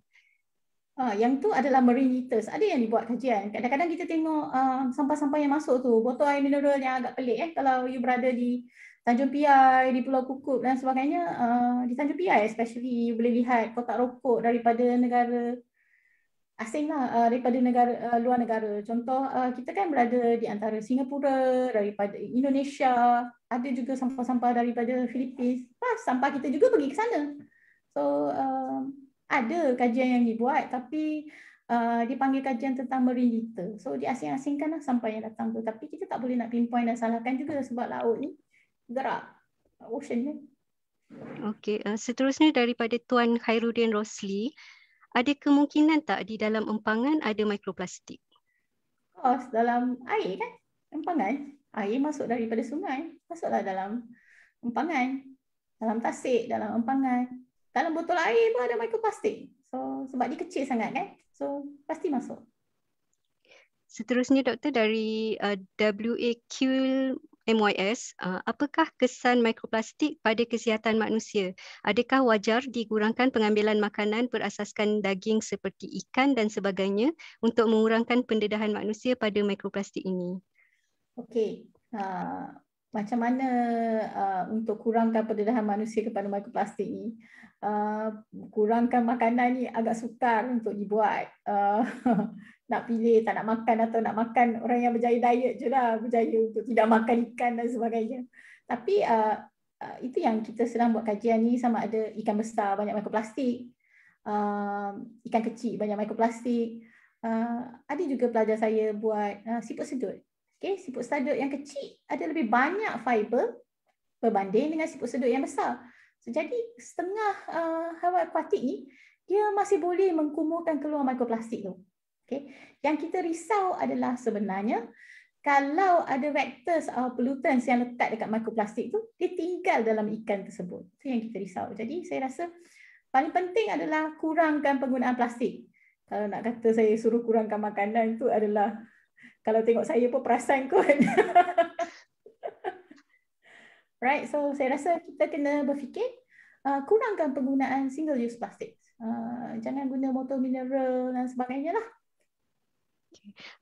Uh, yang tu adalah marine litters. Ada yang dibuat kajian. Kadang-kadang kita tengok uh, sampah-sampah yang masuk tu, botol air mineral yang agak pelik eh kalau you berada di Tanjung Piai, di Pulau Kukup dan sebagainya, uh, di Tanjung Piai especially, boleh lihat kotak rokok daripada negara asing lah, uh, daripada negara, uh, luar negara. Contoh, uh, kita kan berada di antara Singapura, daripada Indonesia, ada juga sampah-sampah daripada Filipina. Pas sampah kita juga pergi ke sana. So, uh, ada kajian yang dibuat tapi Uh, dipanggil kajian tentang marine litter. So asing asingkanlah sampah yang datang tu. Tapi kita tak boleh nak pinpoint dan salahkan juga sebab laut ni gerak ocean ni. Okey, uh, seterusnya daripada Tuan Khairuddin Rosli, ada kemungkinan tak di dalam empangan ada mikroplastik? Oh, dalam air kan? Empangan. Air masuk daripada sungai, masuklah dalam empangan. Dalam tasik, dalam empangan. Dalam botol air pun ada mikroplastik. So, sebab dia kecil sangat kan? So, pasti masuk. Seterusnya doktor dari uh, eh, WAQ MYS, uh, apakah kesan mikroplastik pada kesihatan manusia? Adakah wajar dikurangkan pengambilan makanan berasaskan daging seperti ikan dan sebagainya untuk mengurangkan pendedahan manusia pada mikroplastik ini? Okey, uh, macam mana uh, untuk kurangkan pendedahan manusia kepada mikroplastik ini? Uh, kurangkan makanan ini agak sukar untuk dibuat. Uh, nak pilih tak nak makan atau nak makan orang yang berjaya diet je lah berjaya untuk tidak makan ikan dan sebagainya tapi uh, uh, itu yang kita sedang buat kajian ni sama ada ikan besar banyak mikroplastik uh, ikan kecil banyak mikroplastik uh, ada juga pelajar saya buat uh, siput sedut okay, siput sedut yang kecil ada lebih banyak fiber berbanding dengan siput sedut yang besar so, jadi setengah uh, haiwan akuatik ni dia masih boleh mengkumurkan keluar mikroplastik tu Okay. Yang kita risau adalah sebenarnya kalau ada vektor atau uh, pollutants yang letak dekat mikroplastik tu, dia tinggal dalam ikan tersebut. Itu yang kita risau. Jadi saya rasa paling penting adalah kurangkan penggunaan plastik. Kalau nak kata saya suruh kurangkan makanan itu adalah kalau tengok saya pun perasan kot. right, so saya rasa kita kena berfikir uh, kurangkan penggunaan single use plastik. Uh, jangan guna motor mineral dan sebagainya lah.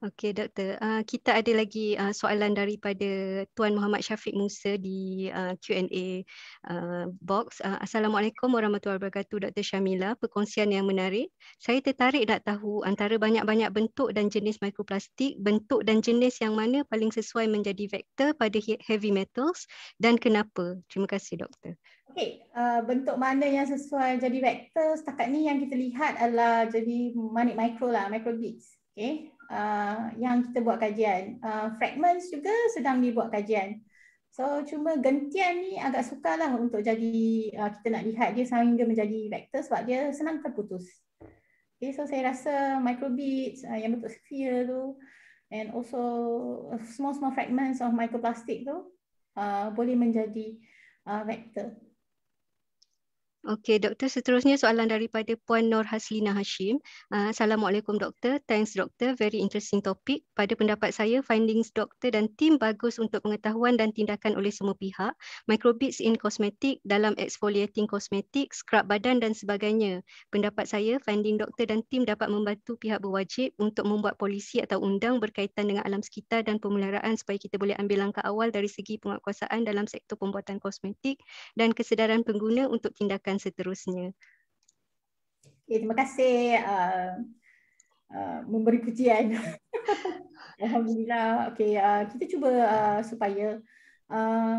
Okey doktor, uh, kita ada lagi uh, soalan daripada Tuan Muhammad Syafiq Musa di uh, ah, Q&A uh, box. Uh, Assalamualaikum warahmatullahi wabarakatuh Dr. Syamila, perkongsian yang menarik. Saya tertarik nak tahu antara banyak-banyak bentuk dan jenis mikroplastik, bentuk dan jenis yang mana paling sesuai menjadi vektor pada heavy metals dan kenapa? Terima kasih doktor. Okey, uh, bentuk mana yang sesuai jadi vektor? Setakat ni yang kita lihat adalah jadi manik mikro lah, microbeads. Okay. Uh, yang kita buat kajian. Uh, fragments juga sedang dibuat kajian. So cuma gentian ni agak lah untuk jadi uh, kita nak lihat dia sambil sehingga menjadi vektor sebab dia senang terputus. Okay, so saya rasa microbeads uh, yang bentuk sphere tu and also small-small uh, fragments of microplastic tu uh, boleh menjadi uh, vektor. Okey doktor seterusnya soalan daripada Puan Nur Haslina Hashim. Uh, Assalamualaikum doktor. Thanks doktor. Very interesting topic. Pada pendapat saya findings doktor dan tim bagus untuk pengetahuan dan tindakan oleh semua pihak. Microbeads in cosmetic dalam exfoliating cosmetic, scrub badan dan sebagainya. Pendapat saya finding doktor dan tim dapat membantu pihak berwajib untuk membuat polisi atau undang berkaitan dengan alam sekitar dan pemeliharaan supaya kita boleh ambil langkah awal dari segi penguatkuasaan dalam sektor pembuatan kosmetik dan kesedaran pengguna untuk tindakan dan seterusnya. Okay, terima kasih uh, uh, memberi pujian. Alhamdulillah. Okay, uh, kita cuba uh, supaya uh,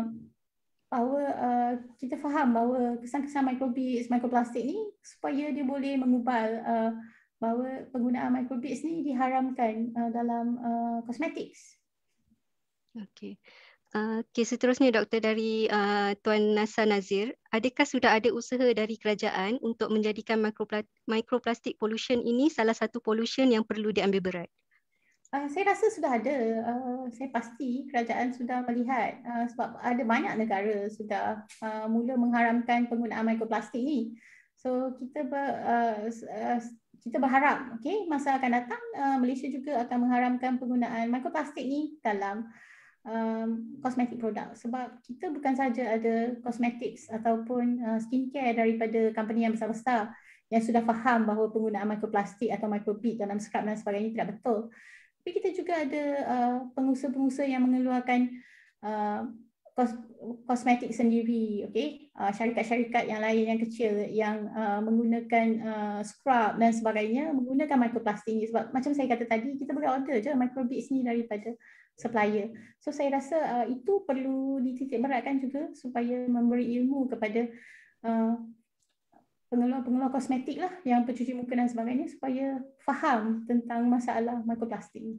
bahawa uh, kita faham bahawa kesan-kesan microbeads, mikroplastik ni supaya dia boleh mengubal uh, bahawa penggunaan microbeads ni diharamkan uh, dalam uh, kosmetik. Okay. Ah, okay, seterusnya doktor dari uh, Tuan Nasa Nazir, adakah sudah ada usaha dari kerajaan untuk menjadikan mikroplastik pollution ini salah satu pollution yang perlu diambil berat? Uh, saya rasa sudah ada. Uh, saya pasti kerajaan sudah melihat uh, sebab ada banyak negara sudah uh, mula mengharamkan penggunaan mikroplastik ini. So kita ber, uh, kita berharap okay, masa akan datang uh, Malaysia juga akan mengharamkan penggunaan mikroplastik ini dalam um, cosmetic product sebab kita bukan saja ada cosmetics ataupun uh, skincare daripada company yang besar-besar yang sudah faham bahawa penggunaan mikroplastik atau mikrobit, dalam scrub dan sebagainya tidak betul. Tapi kita juga ada uh, pengusaha-pengusaha yang mengeluarkan kosmetik uh, kos- sendiri, okay? uh, syarikat-syarikat yang lain yang kecil yang uh, menggunakan uh, scrub dan sebagainya menggunakan mikroplastik ini sebab macam saya kata tadi kita boleh order je microbeads ni daripada uh, supplier. So saya rasa uh, itu perlu dititik beratkan juga supaya memberi ilmu kepada pengelola pengeluar uh, kosmetik lah yang pencuci muka dan sebagainya supaya faham tentang masalah mikroplastik ini.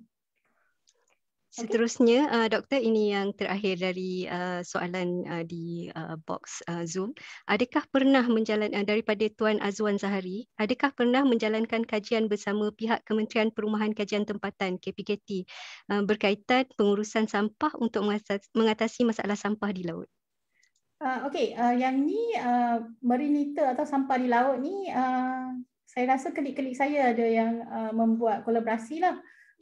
Seterusnya, uh, Doktor, ini yang terakhir dari uh, soalan uh, di uh, box uh, Zoom. Adakah pernah menjalankan, uh, daripada Tuan Azwan Zahari, adakah pernah menjalankan kajian bersama pihak Kementerian Perumahan Kajian Tempatan, KPKT, uh, berkaitan pengurusan sampah untuk mengatasi masalah sampah di laut? Uh, Okey, uh, yang ni uh, marine litter atau sampah di laut ni, uh, saya rasa klik-klik saya ada yang uh, membuat kolaborasi lah.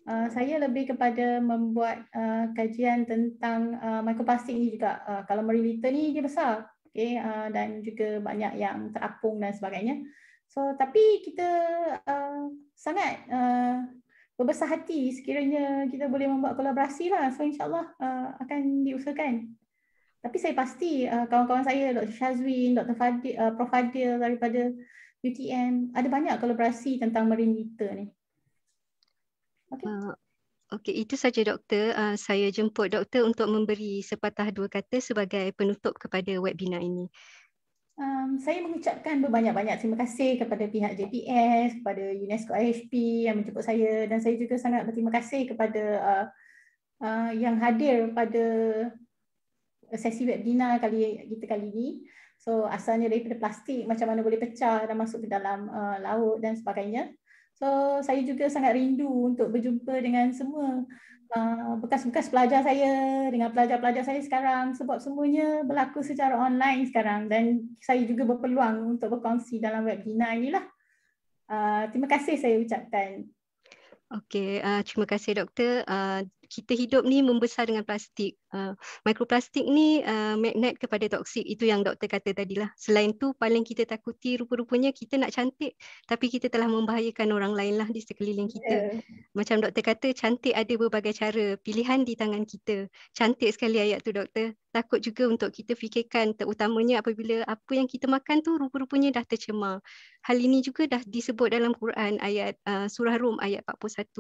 Eh, saya lebih kepada membuat uh, kajian tentang uh, eh, mikroplastik ni juga. Uh, kalau marine litter ni dia besar. Okay, uh, dan juga banyak yang terapung dan sebagainya. So tapi kita uh, sangat uh, berbesar hati sekiranya kita boleh membuat kolaborasi lah. So insyaallah uh, akan diusahakan. Tapi saya pasti uh, kawan-kawan saya Dr. Shazwin, Dr. Fadil, uh, Prof Fadil daripada UTM ada banyak kolaborasi tentang marine litter ni. Ah, okey, itu saja doktor. Uh, saya jemput doktor untuk memberi sepatah dua kata sebagai penutup kepada webinar ini. Um, saya mengucapkan berbanyak-banyak terima kasih kepada pihak JPS, kepada UNESCO IHP yang menjemput saya dan saya juga sangat berterima kasih kepada uh, uh, yang hadir pada sesi webinar kali kita kali ini. So asalnya daripada plastik macam mana boleh pecah dan masuk ke dalam uh, laut dan sebagainya. So saya juga sangat rindu untuk berjumpa dengan semua uh, bekas-bekas pelajar saya dengan pelajar-pelajar saya sekarang sebab semuanya berlaku secara online sekarang dan saya juga berpeluang untuk berkongsi dalam webinar inilah. Uh, terima kasih saya ucapkan. Okay, uh, terima kasih doktor. Uh, kita hidup ni membesar dengan plastik. Eh, mikroplastik ni uh, magnet kepada toksik itu yang doktor kata tadilah selain tu paling kita takuti rupa-rupanya kita nak cantik tapi kita telah membahayakan orang lainlah di sekeliling kita yeah. macam doktor kata cantik ada berbagai cara pilihan di tangan kita cantik sekali ayat tu doktor takut juga untuk kita fikirkan terutamanya apabila apa yang kita makan tu rupa-rupanya dah tercemar hal ini juga dah disebut dalam Quran ayat uh, surah Rum ayat 41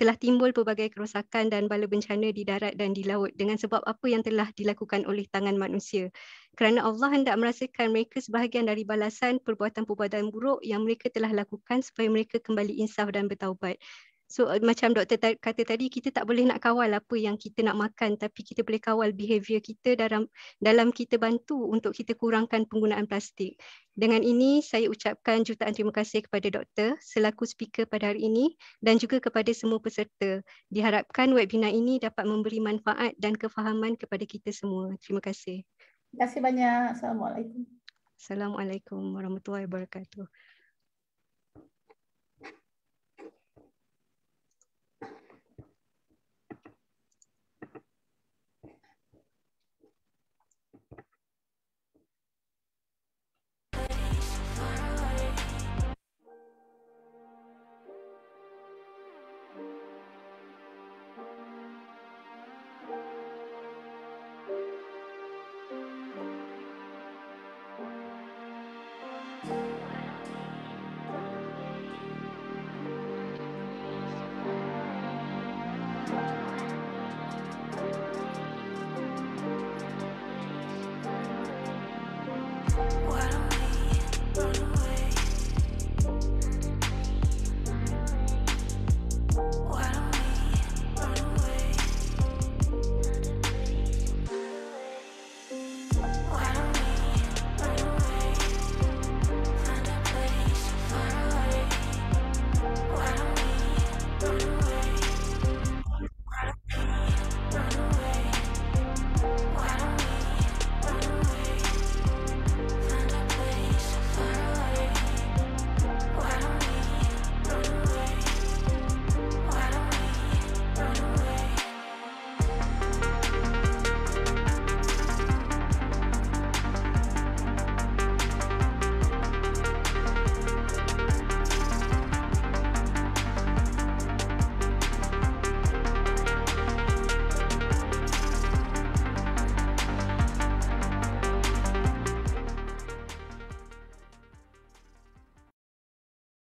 telah timbul berbagai kerosakan dan bala bencana di darat dan di laut dengan sebab apa yang telah dilakukan oleh tangan manusia. Kerana Allah hendak merasakan mereka sebahagian dari balasan perbuatan-perbuatan buruk yang mereka telah lakukan supaya mereka kembali insaf dan bertaubat. So eh, macam doktor ta- kata tadi kita tak boleh nak kawal apa yang kita nak makan tapi kita boleh kawal behavior kita dalam dalam kita bantu untuk kita kurangkan penggunaan plastik. Dengan ini saya ucapkan jutaan terima kasih kepada doktor selaku speaker pada hari ini dan juga kepada semua peserta. Diharapkan webinar ini dapat memberi manfaat dan kefahaman kepada kita semua. Terima kasih. Terima kasih banyak. Assalamualaikum. Assalamualaikum warahmatullahi wabarakatuh.